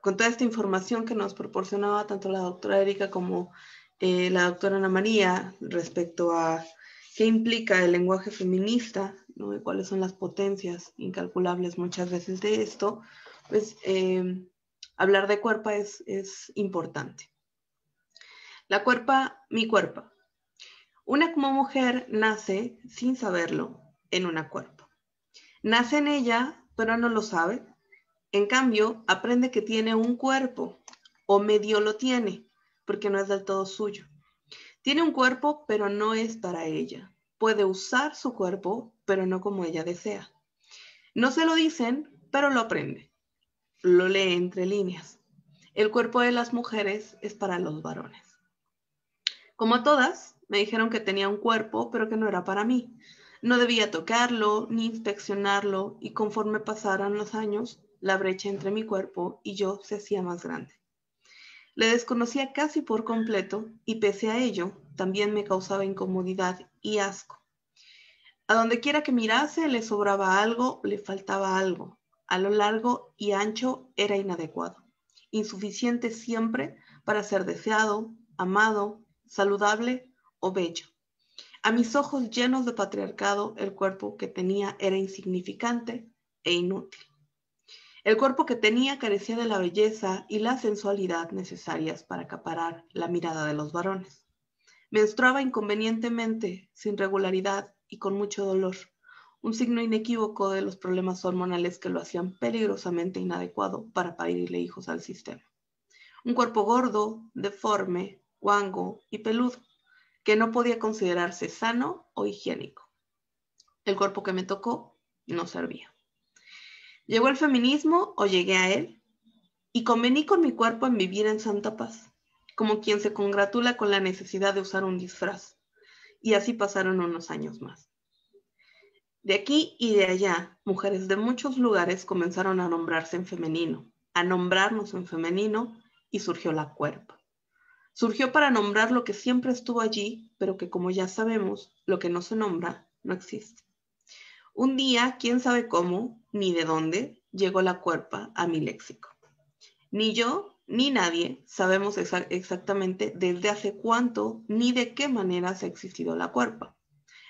con toda esta información que nos proporcionaba tanto la doctora Erika como eh, la doctora Ana María respecto a qué implica el lenguaje feminista, ¿no? cuáles son las potencias incalculables muchas veces de esto, pues eh, hablar de cuerpo es, importante. La cuerpa, mi cuerpo. Una como mujer nace sin saberlo en una cuerpo. Nace en ella, pero no lo sabe, en cambio, aprende que tiene un cuerpo o medio lo tiene, porque no es del todo suyo. Tiene un cuerpo, pero no es para ella. Puede usar su cuerpo, pero no como ella desea. No se lo dicen, pero lo aprende. Lo lee entre líneas. El cuerpo de las mujeres es para los varones. Como todas, me dijeron que tenía un cuerpo, pero que no era para mí. No debía tocarlo ni inspeccionarlo y conforme pasaran los años, la brecha entre mi cuerpo y yo se hacía más grande. Le desconocía casi por completo y pese a ello, también me causaba incomodidad y asco. A donde quiera que mirase, le sobraba algo, le faltaba algo. A lo largo y ancho era inadecuado, insuficiente siempre para ser deseado, amado, saludable o bello. A mis ojos llenos de patriarcado, el cuerpo que tenía era insignificante e inútil. El cuerpo que tenía carecía de la belleza y la sensualidad necesarias para acaparar la mirada de los varones. Menstruaba inconvenientemente, sin regularidad y con mucho dolor, un signo inequívoco de los problemas hormonales que lo hacían peligrosamente inadecuado para parirle hijos al sistema. Un cuerpo gordo, deforme, guango y peludo, que no podía considerarse sano o higiénico. El cuerpo que me tocó no servía. ¿Llegó el feminismo o llegué a él? Y convení con mi cuerpo en vivir en santa paz, como quien se congratula con la necesidad de usar un disfraz. Y así pasaron unos años más. De aquí y de allá, mujeres de muchos lugares comenzaron a nombrarse en femenino, a nombrarnos en femenino, y surgió la cuerpo. Surgió para nombrar lo que siempre estuvo allí, pero que como ya sabemos, lo que no se nombra no existe. Un día, quién sabe cómo, ni de dónde, llegó la cuerpa a mi léxico. Ni yo, ni nadie sabemos exactamente desde hace cuánto ni de qué manera se ha existido la cuerpa.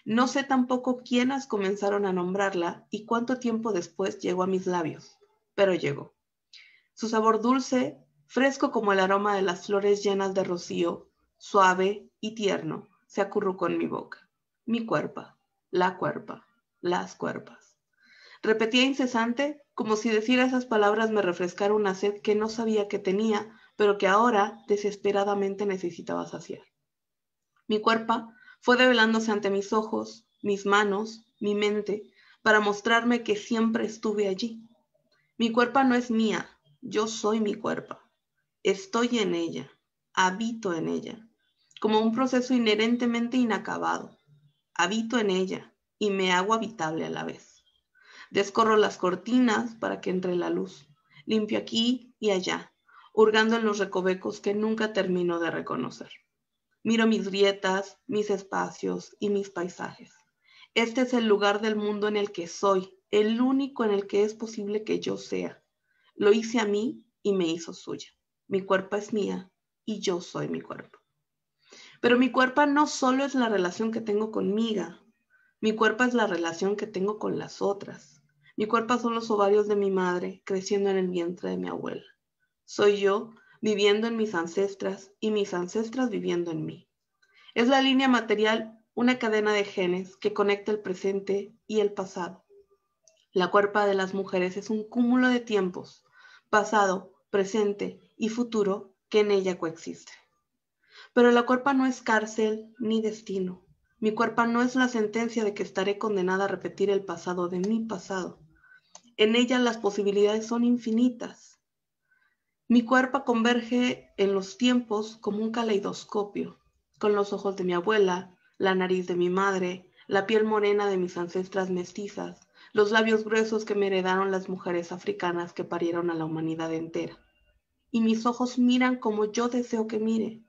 No sé tampoco quiénes comenzaron a nombrarla y cuánto tiempo después llegó a mis labios, pero llegó. Su sabor dulce, fresco como el aroma de las flores llenas de rocío, suave y tierno, se acurrucó en mi boca. Mi cuerpa, la cuerpa, las cuerpas. Repetía incesante, como si decir esas palabras me refrescara una sed que no sabía que tenía, pero que ahora desesperadamente necesitaba saciar. Mi cuerpo fue develándose ante mis ojos, mis manos, mi mente, para mostrarme que siempre estuve allí. Mi cuerpo no es mía, yo soy mi cuerpo. Estoy en ella, habito en ella, como un proceso inherentemente inacabado. Habito en ella, y me hago habitable a la vez. Descorro las cortinas para que entre la luz. Limpio aquí y allá, hurgando en los recovecos que nunca termino de reconocer. Miro mis grietas, mis espacios y mis paisajes. Este es el lugar del mundo en el que soy, el único en el que es posible que yo sea. Lo hice a mí y me hizo suya. Mi cuerpo es mía y yo soy mi cuerpo. Pero mi cuerpo no solo es la relación que tengo conmigo, mi cuerpo es la relación que tengo con las otras. Mi cuerpo son los ovarios de mi madre creciendo en el vientre de mi abuela. Soy yo viviendo en mis ancestras y mis ancestras viviendo en mí. Es la línea material, una cadena de genes que conecta el presente y el pasado. La cuerpa de las mujeres es un cúmulo de tiempos, pasado, presente y futuro que en ella coexiste. Pero la cuerpa no es cárcel ni destino. Mi cuerpo no es la sentencia de que estaré condenada a repetir el pasado de mi pasado. En ella las posibilidades son infinitas. Mi cuerpo converge en los tiempos como un caleidoscopio, con los ojos de mi abuela, la nariz de mi madre, la piel morena de mis ancestras mestizas, los labios gruesos que me heredaron las mujeres africanas que parieron a la humanidad entera. Y mis ojos miran como yo deseo que mire.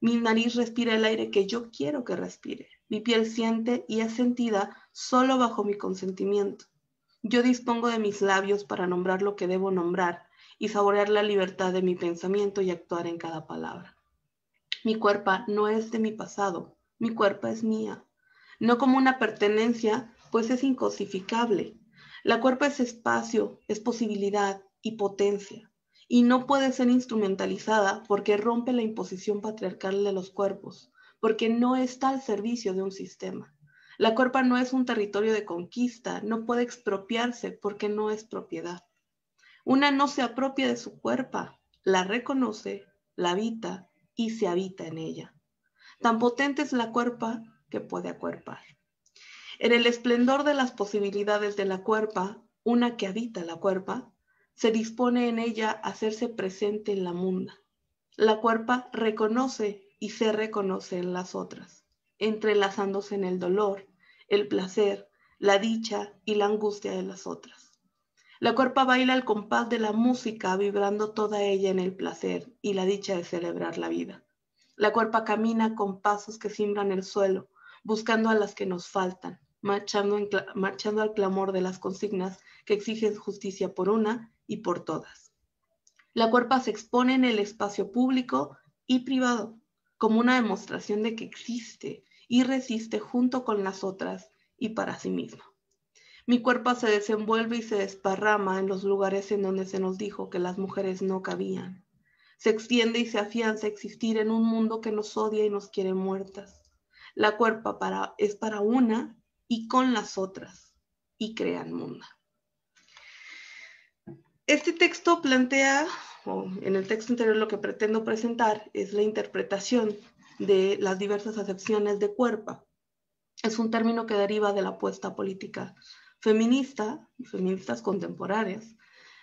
Mi nariz respira el aire que yo quiero que respire. Mi piel siente y es sentida solo bajo mi consentimiento. Yo dispongo de mis labios para nombrar lo que debo nombrar y saborear la libertad de mi pensamiento y actuar en cada palabra. Mi cuerpo no es de mi pasado, mi cuerpo es mía, no como una pertenencia, pues es incosificable. La cuerpo es espacio, es posibilidad y potencia, y no puede ser instrumentalizada porque rompe la imposición patriarcal de los cuerpos, porque no está al servicio de un sistema. La cuerpa no es un territorio de conquista, no puede expropiarse porque no es propiedad. Una no se apropia de su cuerpa, la reconoce, la habita y se habita en ella. Tan potente es la cuerpa que puede acuerpar. En el esplendor de las posibilidades de la cuerpa, una que habita la cuerpa, se dispone en ella a hacerse presente en la munda. La cuerpa reconoce y se reconocen las otras, entrelazándose en el dolor, el placer, la dicha y la angustia de las otras. La cuerpa baila al compás de la música, vibrando toda ella en el placer y la dicha de celebrar la vida. La cuerpa camina con pasos que simbran el suelo, buscando a las que nos faltan, marchando, marchando al clamor de las consignas que exigen justicia por una y por todas. La cuerpa se expone en el espacio público y privado, como una demostración de que existe y resiste junto con las otras y para sí mismo. Mi cuerpo se desenvuelve y se desparrama en los lugares en donde se nos dijo que las mujeres no cabían. Se extiende y se afianza a existir en un mundo que nos odia y nos quiere muertas. La cuerpa para, es para una y con las otras y crean mundo. Este texto plantea en el texto anterior lo que pretendo presentar es la interpretación de las diversas acepciones de cuerpo. Es un término que deriva de la apuesta política feminista feministas contemporáneas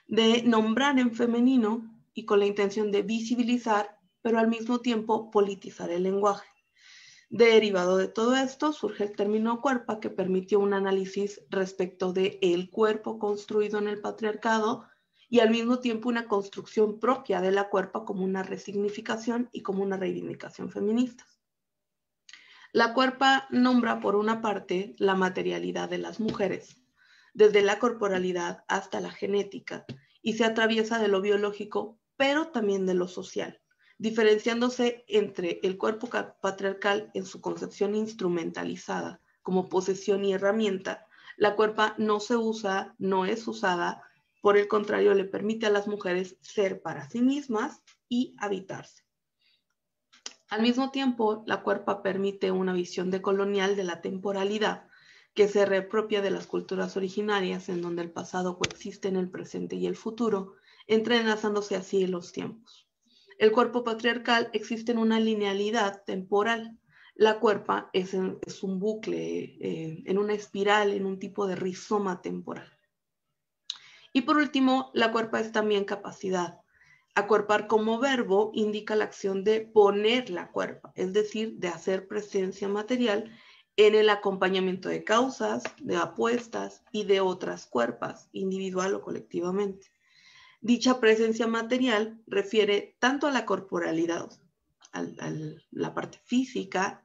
de nombrar en femenino y con la intención de visibilizar, pero al mismo tiempo politizar el lenguaje. Derivado de todo esto surge el término cuerpa que permitió un análisis respecto de el cuerpo construido en el patriarcado y al mismo tiempo una construcción propia de la cuerpa como una resignificación y como una reivindicación feminista. La cuerpa nombra, por una parte, la materialidad de las mujeres, desde la corporalidad hasta la genética, y se atraviesa de lo biológico, pero también de lo social, diferenciándose entre el cuerpo patriarcal en su concepción instrumentalizada como posesión y herramienta, la cuerpa no se usa, no es usada, por el contrario, le permite a las mujeres ser para sí mismas y habitarse. Al mismo tiempo, la cuerpa permite una visión decolonial de la temporalidad que se repropia de las culturas originarias en donde el pasado coexiste en el presente y el futuro, entrelazándose así los tiempos. El cuerpo patriarcal existe en una linealidad temporal. La cuerpa es, un bucle, eh, en una espiral, en un tipo de rizoma temporal. Y por último, la cuerpa es también capacidad. Acuerpar como verbo indica la acción de poner la cuerpa, es decir, de hacer presencia material en el acompañamiento de causas, de apuestas y de otras cuerpas, individual o colectivamente. Dicha presencia material refiere tanto a la corporalidad, a, la parte física,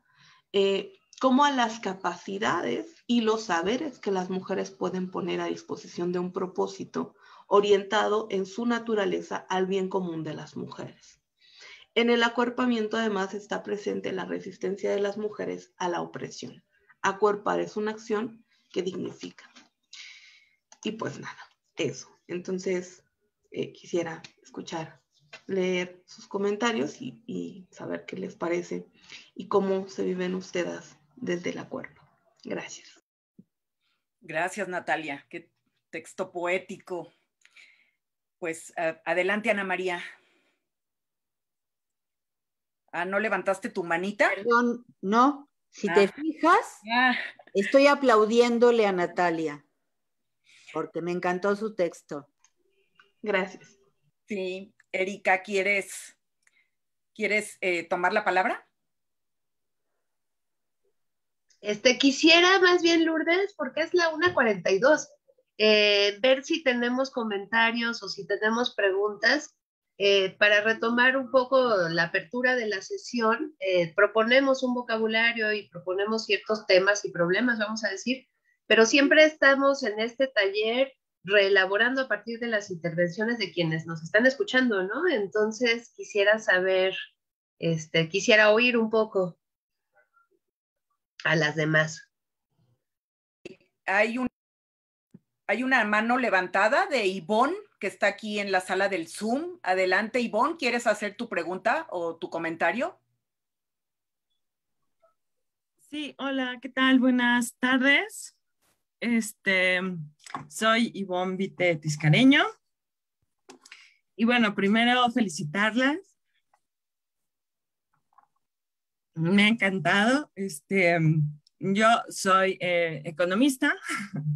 eh, como a las capacidades y los saberes que las mujeres pueden poner a disposición de un propósito orientado en su naturaleza al bien común de las mujeres. En el acuerpamiento además está presente la resistencia de las mujeres a la opresión. Acuerpar es una acción que dignifica. Y pues nada, eso. Entonces eh, quisiera escuchar, leer sus comentarios y, y saber qué les parece y cómo se viven ustedes desde el acuerdo. Gracias. Gracias, Natalia. Qué texto poético. Pues adelante, Ana María. Ah, ¿no levantaste tu manita? Perdón, no. Si te ah. fijas, ah. estoy aplaudiéndole a Natalia, porque me encantó su texto. Gracias. Sí, Erika, ¿quieres, ¿quieres eh, tomar la palabra? Este, quisiera más bien, Lourdes, porque es la 1.42, eh, ver si tenemos comentarios o si tenemos preguntas. Eh, para retomar un poco la apertura de la sesión, eh, proponemos un vocabulario y proponemos ciertos temas y problemas, vamos a decir, pero siempre estamos en este taller reelaborando a partir de las intervenciones de quienes nos están escuchando, ¿no? Entonces quisiera saber, este, quisiera oír un poco a las demás. Hay, hay una mano levantada de Ivonne que está aquí en la sala del Zoom. Adelante, Ivonne, ¿quieres hacer tu pregunta o tu comentario? Sí, hola, ¿qué tal? Buenas tardes. Este, soy Ivonne Vite Tiscareño. Y bueno, primero felicitarlas me ha encantado. Este, mm, yo soy eh, economista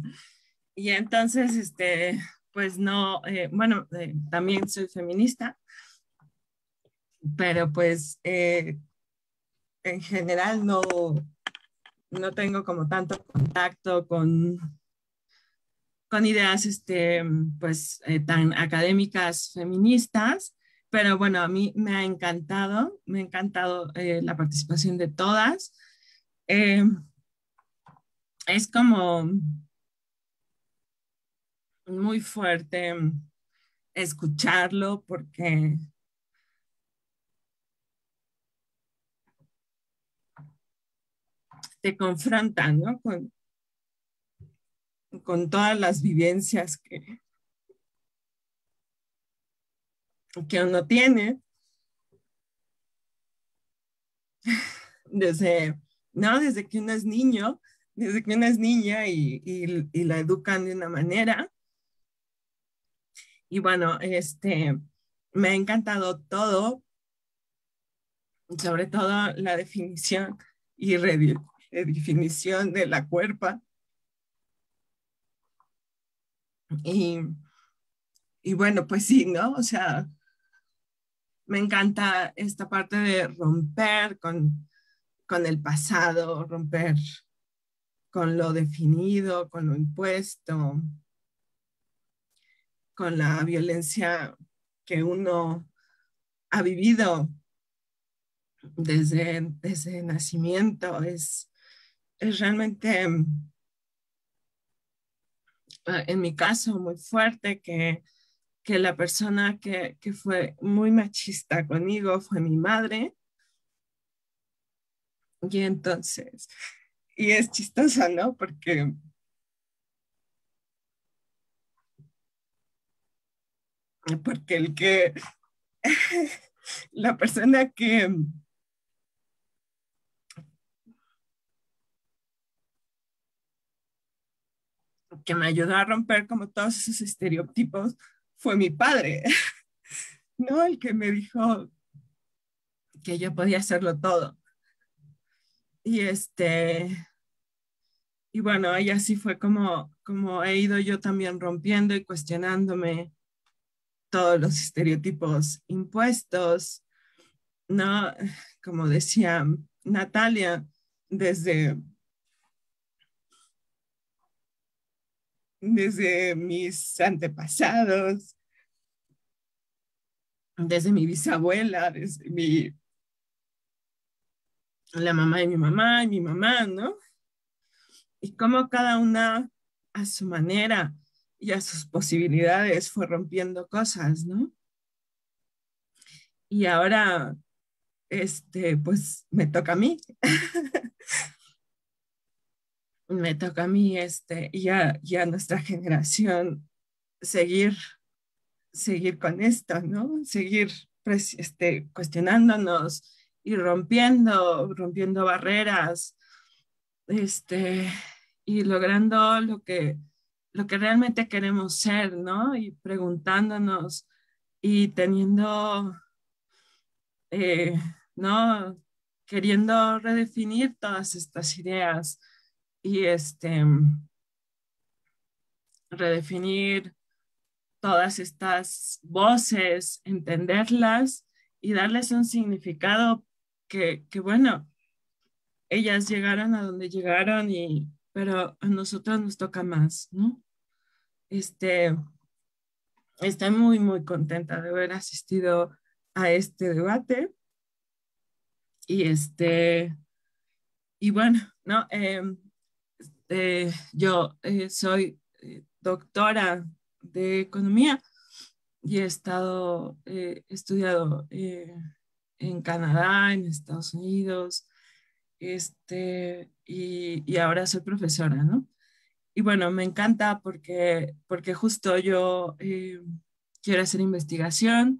[laughs] y entonces, este, pues no, eh, bueno, eh, también soy feminista, pero pues en general no, no tengo como tanto contacto con, con ideas este, pues, tan académicas feministas pero bueno, a mí me ha encantado, me ha encantado eh, la participación de todas. Eh, es como muy fuerte escucharlo porque te confrontan con, con todas las vivencias que, que uno tiene. Desde, no, desde que uno es niño, desde que uno es niña y, y, la educan de una manera. Y bueno, este, me ha encantado todo, sobre todo la definición y redefinición de la cuerpa. Y, y bueno, pues sí, ¿no? O sea, me encanta esta parte de romper con, con el pasado, romper con lo definido, con lo impuesto, con la violencia que uno ha vivido desde, desde nacimiento. Es, es realmente, eh, en mi caso, muy fuerte que que la persona que, fue muy machista conmigo fue mi madre. Y entonces, y es chistosa, ¿no? Porque porque el que [laughs] la persona que que me ayudó a romper como todos esos estereotipos fue mi padre, [laughs] ¿no? El que me dijo que yo podía hacerlo todo. Y este, y bueno, ahí así fue como, como he ido yo también rompiendo y cuestionándome todos los estereotipos impuestos, ¿no? Como decía Natalia, desde desde mis antepasados, desde mi bisabuela, desde mi, la mamá de mi mamá y mi mamá, ¿no? Y cómo cada una a su manera y a sus posibilidades fue rompiendo cosas, ¿no? Y ahora, este, pues me toca a mí. [laughs] me toca a mí este, y a, nuestra [laughs] generación seguir, seguir con esto, ¿no? Seguir pues, este, cuestionándonos y rompiendo, rompiendo barreras, este, y logrando lo que, realmente queremos ser, ¿no? Y preguntándonos y teniendo, eh, ¿no? Queriendo redefinir todas estas ideas y este, redefinir todas estas voces, entenderlas y darles un significado que, bueno, ellas llegaron a donde llegaron y, pero a nosotros nos toca más, ¿no? Este, estoy muy, muy contenta de haber asistido a este debate. Y este, y bueno, ¿no? Em, eh, yo eh, soy eh, doctora de economía y he estado, eh, estudiado en Canadá, en Estados Unidos, este, y, ahora soy profesora, ¿no? Y bueno, me encanta porque, porque justo yo quiero hacer investigación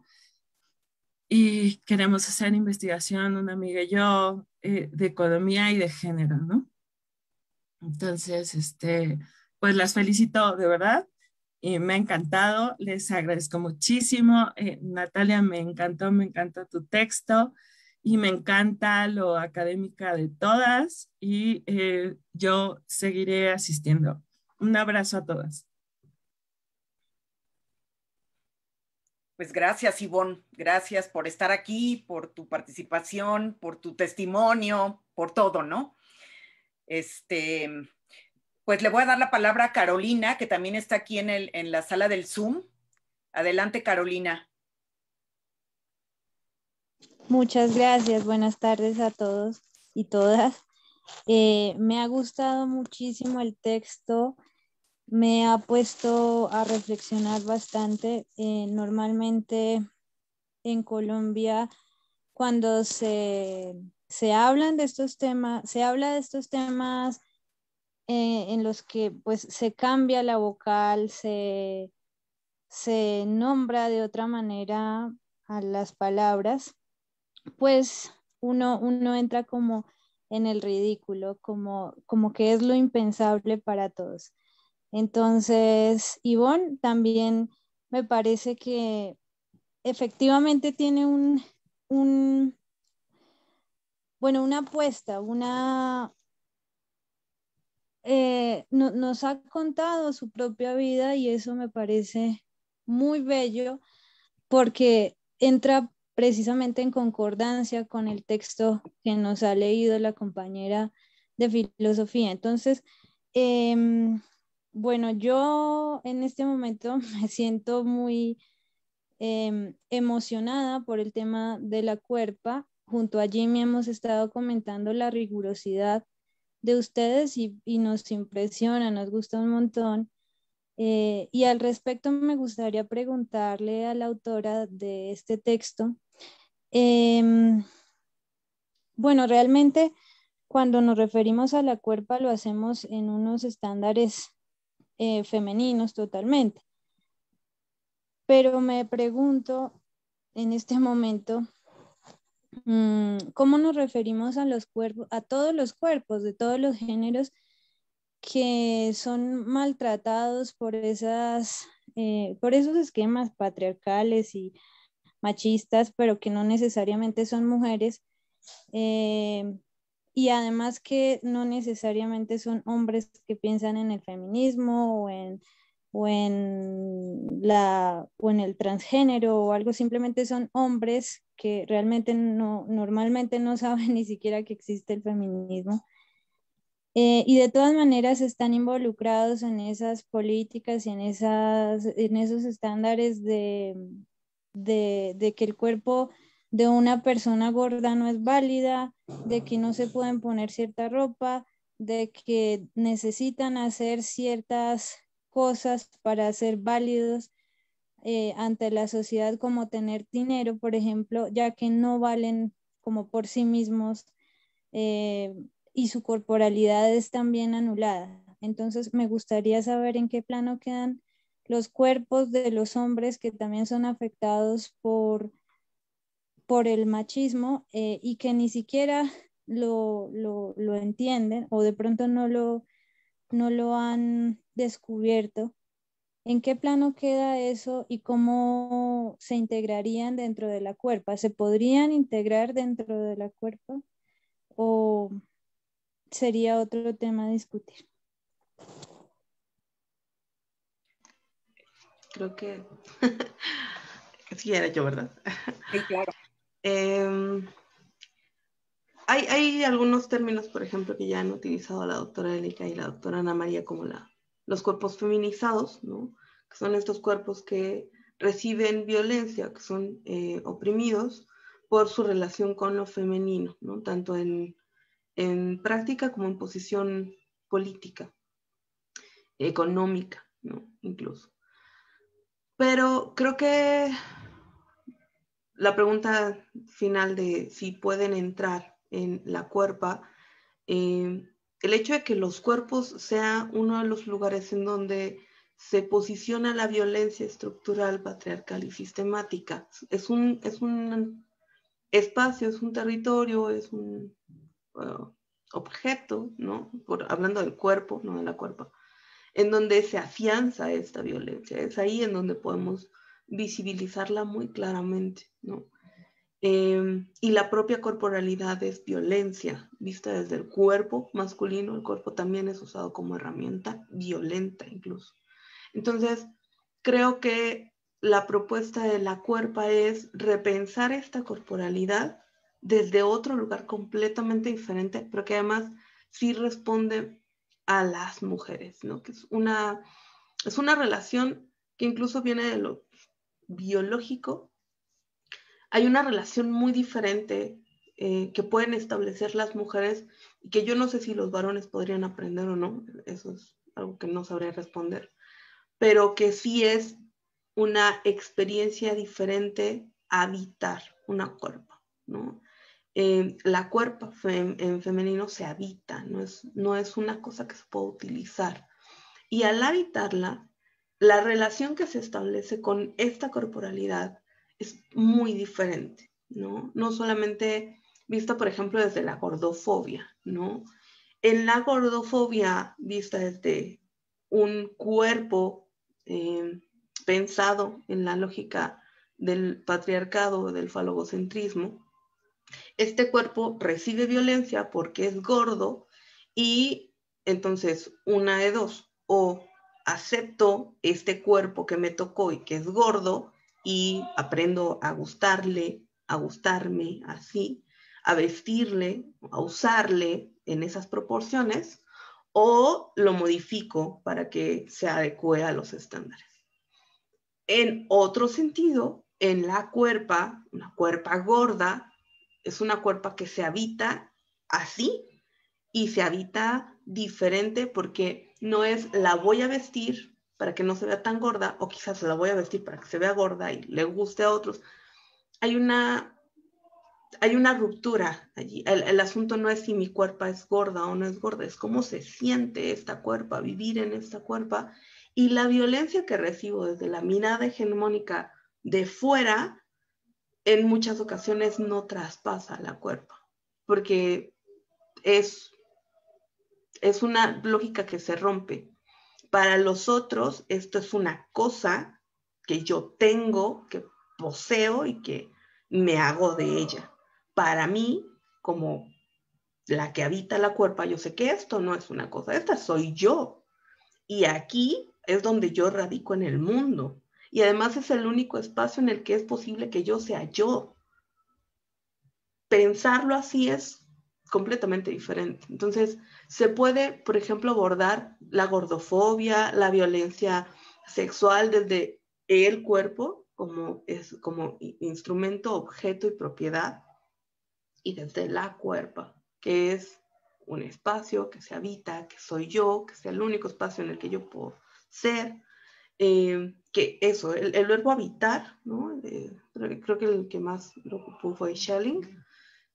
y queremos hacer investigación, una amiga y yo, de economía y de género, ¿no? Entonces, este, pues las felicito de verdad. Y me ha encantado, les agradezco muchísimo. Eh, Natalia, me encantó, me encanta tu texto y me encanta lo académica de todas y eh, yo seguiré asistiendo. Un abrazo a todas. Pues gracias, Ivonne. Gracias por estar aquí, por tu participación, por tu testimonio, por todo, ¿no? Este, pues le voy a dar la palabra a Carolina, que también está aquí en, en la sala del Zoom. Adelante, Carolina. Muchas gracias. Buenas tardes a todos y todas. Eh, me ha gustado muchísimo el texto. Me ha puesto a reflexionar bastante. Eh, normalmente en Colombia, cuando se se hablan de estos temas, se habla de estos temas eh, en los que pues se cambia la vocal, se, nombra de otra manera a las palabras, pues uno, uno entra como en el ridículo, como, como que es lo impensable para todos. Entonces, Ivonne también me parece que efectivamente tiene un bueno, una apuesta, una... Eh, nos ha contado su propia vida y eso me parece muy bello porque entra precisamente en concordancia con el texto que nos ha leído la compañera de filosofía. Entonces, em, bueno, yo en este momento [laughs] me siento muy em, emocionada por el tema de la cuerpa junto a Jimmy hemos estado comentando la rigurosidad de ustedes y, nos impresiona, nos gusta un montón. Eh, y al respecto me gustaría preguntarle a la autora de este texto, em, bueno, realmente cuando nos referimos a la cuerpa lo hacemos en unos estándares eh, femeninos totalmente. Pero me pregunto en este momento Mm, cómo nos referimos a los cuerpos, a todos los cuerpos de todos los géneros que son maltratados por esas, eh, por esos esquemas patriarcales y machistas, pero que no necesariamente son mujeres, eh, y además que no necesariamente son hombres que piensan en el feminismo o en, o en, la, o en el transgénero o algo, simplemente son hombres que realmente no, normalmente no [laughs] saben ni siquiera que existe el feminismo. Eh, y de todas maneras están involucrados en esas políticas y en, esos estándares de, que el cuerpo de una persona gorda no es válida, de que no se pueden poner cierta ropa, de que necesitan hacer ciertas cosas para ser válidos. Eh, ante la sociedad como tener dinero, por ejemplo, ya que no valen como por sí mismos eh, y su corporalidad es también anulada. Entonces, me gustaría saber en qué plano quedan los cuerpos de los hombres que también son afectados por, por el machismo eh, y que ni siquiera lo, entienden o de pronto no lo han descubierto ¿En qué plano queda eso y cómo se integrarían dentro de la cuerpa? ¿Se podrían integrar dentro de la cuerpa o sería otro tema a discutir? Creo que [laughs] sí era yo, ¿verdad? Sí, claro. [laughs] Em, hay, algunos términos, por ejemplo, que ya han utilizado la doctora Elika y la doctora Ana María como la los cuerpos feminizados, que son estos cuerpos que reciben violencia, que son eh, oprimidos por su relación con lo femenino, ¿no? tanto en, práctica como en posición política, económica, incluso. Pero creo que la pregunta final de si pueden entrar en la cuerpa eh, el hecho de que los cuerpos sea uno de los lugares en donde se posiciona la violencia estructural, patriarcal y sistemática. Es un, es un espacio, es un territorio, es un uh, objeto, ¿no? Por, hablando del cuerpo, no de la cuerpo, en donde se afianza esta violencia. Es ahí en donde podemos visibilizarla muy claramente, ¿no? Em, y la propia corporalidad es violencia, vista desde el cuerpo masculino, el cuerpo también es usado como herramienta violenta incluso. Entonces, creo que la propuesta de la cuerpa es repensar esta corporalidad desde otro lugar completamente diferente, pero que además sí responde a las mujeres, ¿no? Que es una, es una relación que incluso viene de lo biológico hay una relación muy diferente eh, que pueden establecer las mujeres y que yo no sé si los varones podrían aprender o no, eso es algo que no sabré responder, pero que sí es una experiencia diferente habitar una cuerpo. ¿no? Eh, la cuerpo en femenino se habita, no es, no es una cosa que se pueda utilizar. Y al habitarla, la relación que se establece con esta corporalidad es muy diferente, ¿no? No solamente vista, por ejemplo, desde la gordofobia, ¿no? En la gordofobia vista desde un cuerpo em, pensado en la lógica del patriarcado, del falogocentrismo, este cuerpo recibe violencia porque es gordo y entonces una de dos, o acepto este cuerpo que me tocó y que es gordo, y aprendo a gustarle, a gustarme así, a vestirle, a usarle en esas proporciones o lo modifico para que se adecue a los estándares. En otro sentido, en la cuerpa, una cuerpa gorda, es una cuerpa que se habita así y se habita diferente porque no es la voy a vestir, para que no se vea tan gorda, o quizás se la voy a vestir para que se vea gorda y le guste a otros. Hay una, hay una ruptura allí. El, asunto no es si mi cuerpo es gorda o no es gorda, es cómo se siente esta cuerpo, vivir en esta cuerpo. Y la violencia que recibo desde la mirada hegemónica de fuera, en muchas ocasiones no traspasa la cuerpo, porque es, es una lógica que se rompe para los otros esto es una cosa que yo tengo, que poseo y que me hago de ella. Para mí, como la que habita la cuerpo, yo sé que esto no es una cosa, esta soy yo. Y aquí es donde yo radico en el mundo. Y además es el único espacio en el que es posible que yo sea yo. Pensarlo así es completamente diferente. Entonces, se puede, por ejemplo, abordar la gordofobia, la violencia sexual desde el cuerpo como, es, como instrumento, objeto y propiedad, y desde la cuerpa, que es un espacio que se habita, que soy yo, que sea el único espacio en el que yo puedo ser, eh, que eso, el, verbo habitar, ¿no? Eh, creo que el que más lo ocupó fue Schelling,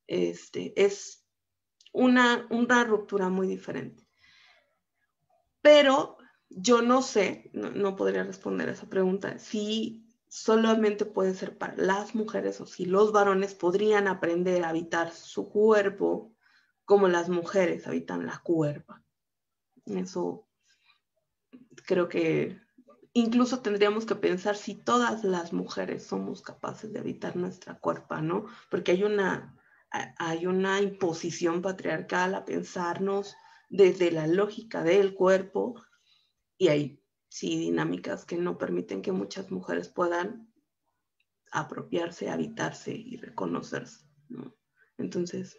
este, es una, ruptura muy diferente. Pero yo no sé, no, podría responder a esa pregunta, si solamente puede ser para las mujeres o si los varones podrían aprender a habitar su cuerpo como las mujeres habitan la cuerpa. Eso creo que incluso tendríamos que pensar si todas las mujeres somos capaces de habitar nuestra cuerpa, ¿no? Porque hay una hay una imposición patriarcal a pensarnos desde la lógica del cuerpo y hay sí dinámicas que no permiten que muchas mujeres puedan apropiarse, habitarse y reconocerse. ¿no? Entonces,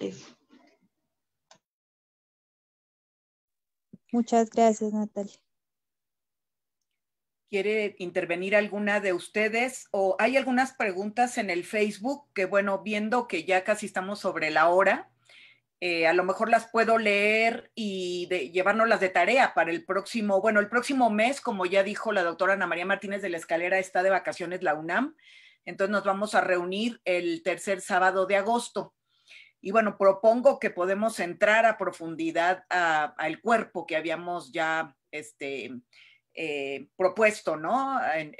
eso. Muchas gracias, Natalia quiere intervenir alguna de ustedes o hay algunas preguntas en el Facebook que, bueno, viendo que ya casi estamos sobre la hora, eh, a lo mejor las puedo leer y llevarnos las de tarea para el próximo, bueno, el próximo mes, como ya dijo la doctora Ana María Martínez de la Escalera, está de vacaciones la UNAM, entonces nos vamos a reunir el tercer sábado de agosto. Y bueno, propongo que podemos entrar a profundidad al cuerpo que habíamos ya este, eh, propuesto, ¿no? En,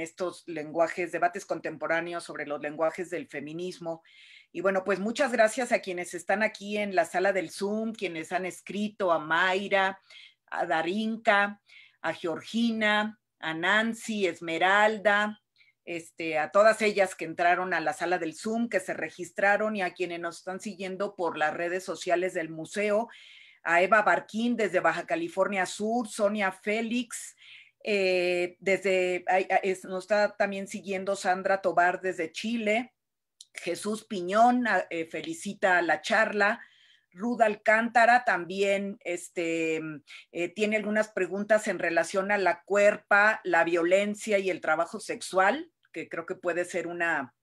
estos lenguajes, debates contemporáneos sobre los lenguajes del feminismo. Y bueno, pues muchas gracias a quienes están aquí en la sala del Zoom, quienes han escrito, a Mayra, a Darinka, a Georgina, a Nancy, Esmeralda, este, a todas ellas que entraron a la sala del Zoom, que se registraron y a quienes nos están siguiendo por las redes sociales del museo a Eva Barquín desde Baja California Sur, Sonia Félix, eh, desde, es, nos está también siguiendo Sandra Tobar desde Chile, Jesús Piñón eh, felicita la charla. Ruda Alcántara también este, eh, tiene algunas preguntas en relación a la cuerpa, la violencia y el trabajo sexual, que creo que puede ser una,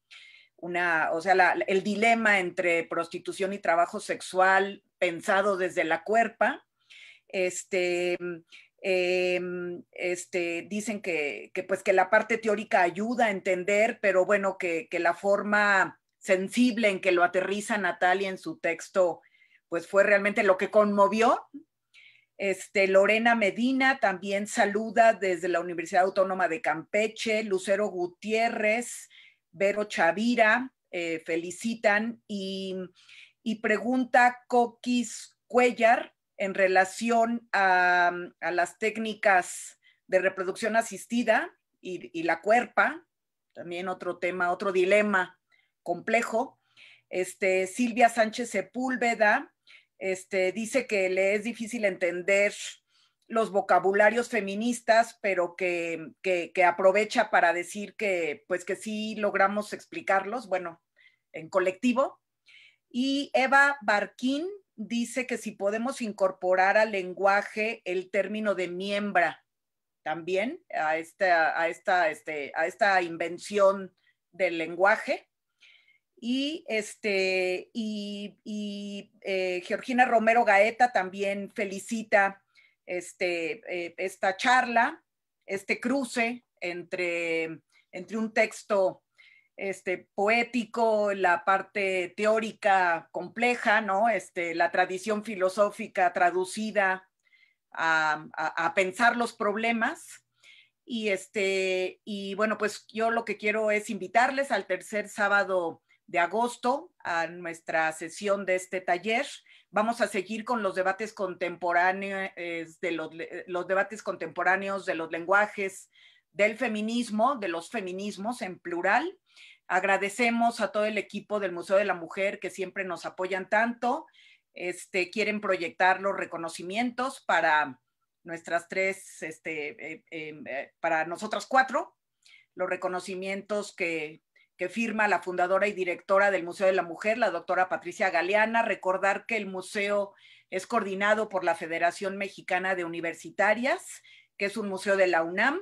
una, o sea, el dilema entre prostitución y trabajo sexual pensado desde la cuerpa. Este, em, este, dicen que, que, pues, que la parte teórica ayuda a entender, pero bueno, que, que la forma sensible en que lo aterriza Natalia en su texto, pues fue realmente lo que conmovió. Este, Lorena Medina también saluda desde la Universidad Autónoma de Campeche, Lucero Gutiérrez, Vero Chavira eh, felicitan y, pregunta Coquis Cuellar en relación a, las técnicas de reproducción asistida y, la cuerpa, también otro tema, otro dilema complejo. Este, Silvia Sánchez Sepúlveda este, dice que le es difícil entender los vocabularios feministas, pero que, aprovecha para decir que, pues que sí logramos explicarlos, bueno, en colectivo. Y Eva Barquín dice que si podemos incorporar al lenguaje el término de miembra también a esta, a esta, este, a esta invención del lenguaje. Y, este, y, eh, Georgina Romero Gaeta también felicita este, eh, esta charla, este cruce entre, entre un texto este, poético, la parte teórica compleja, ¿no? Este, la tradición filosófica traducida a, a, pensar los problemas. Y, este, y bueno, pues yo lo que quiero es invitarles al tercer sábado de agosto a nuestra sesión de este taller vamos a seguir con los debates contemporáneos, de eh, los, debates contemporáneos de los lenguajes, del feminismo, de los feminismos en plural. Agradecemos a todo el equipo del Museo de la Mujer que siempre nos apoyan tanto. Este, quieren proyectar los reconocimientos para nuestras tres, este, eh, em, eh, para nosotras cuatro, los reconocimientos que firma la fundadora y directora del Museo de la Mujer, la doctora Patricia Galeana. Recordar que el museo es coordinado por la Federación Mexicana de Universitarias, que es un museo de la UNAM.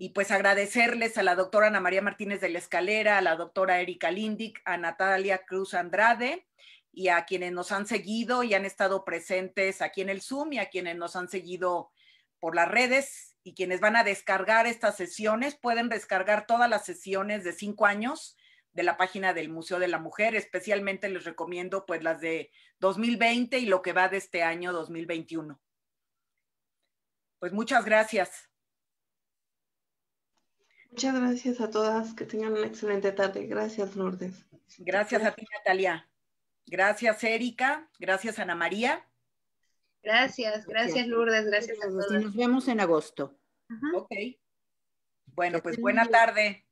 Y pues agradecerles a la doctora Ana María Martínez de la Escalera, a la doctora Erika Lindic, a Natalia Cruz Andrade y a quienes nos han seguido y han estado presentes aquí en el Zoom y a quienes nos han seguido por las redes y quienes van a descargar estas sesiones pueden descargar todas las sesiones de cinco años de la página del Museo de la Mujer. Especialmente les recomiendo pues las de 2020 y lo que va de este año 2021. Pues muchas gracias. Muchas gracias a todas. Que tengan una excelente tarde. Gracias, Lourdes. Gracias a ti, Natalia. Gracias, Erika. Gracias, Ana María. Gracias, gracias Lourdes, gracias a todos. Nos vemos en agosto. Ok. Bueno, pues buena tarde.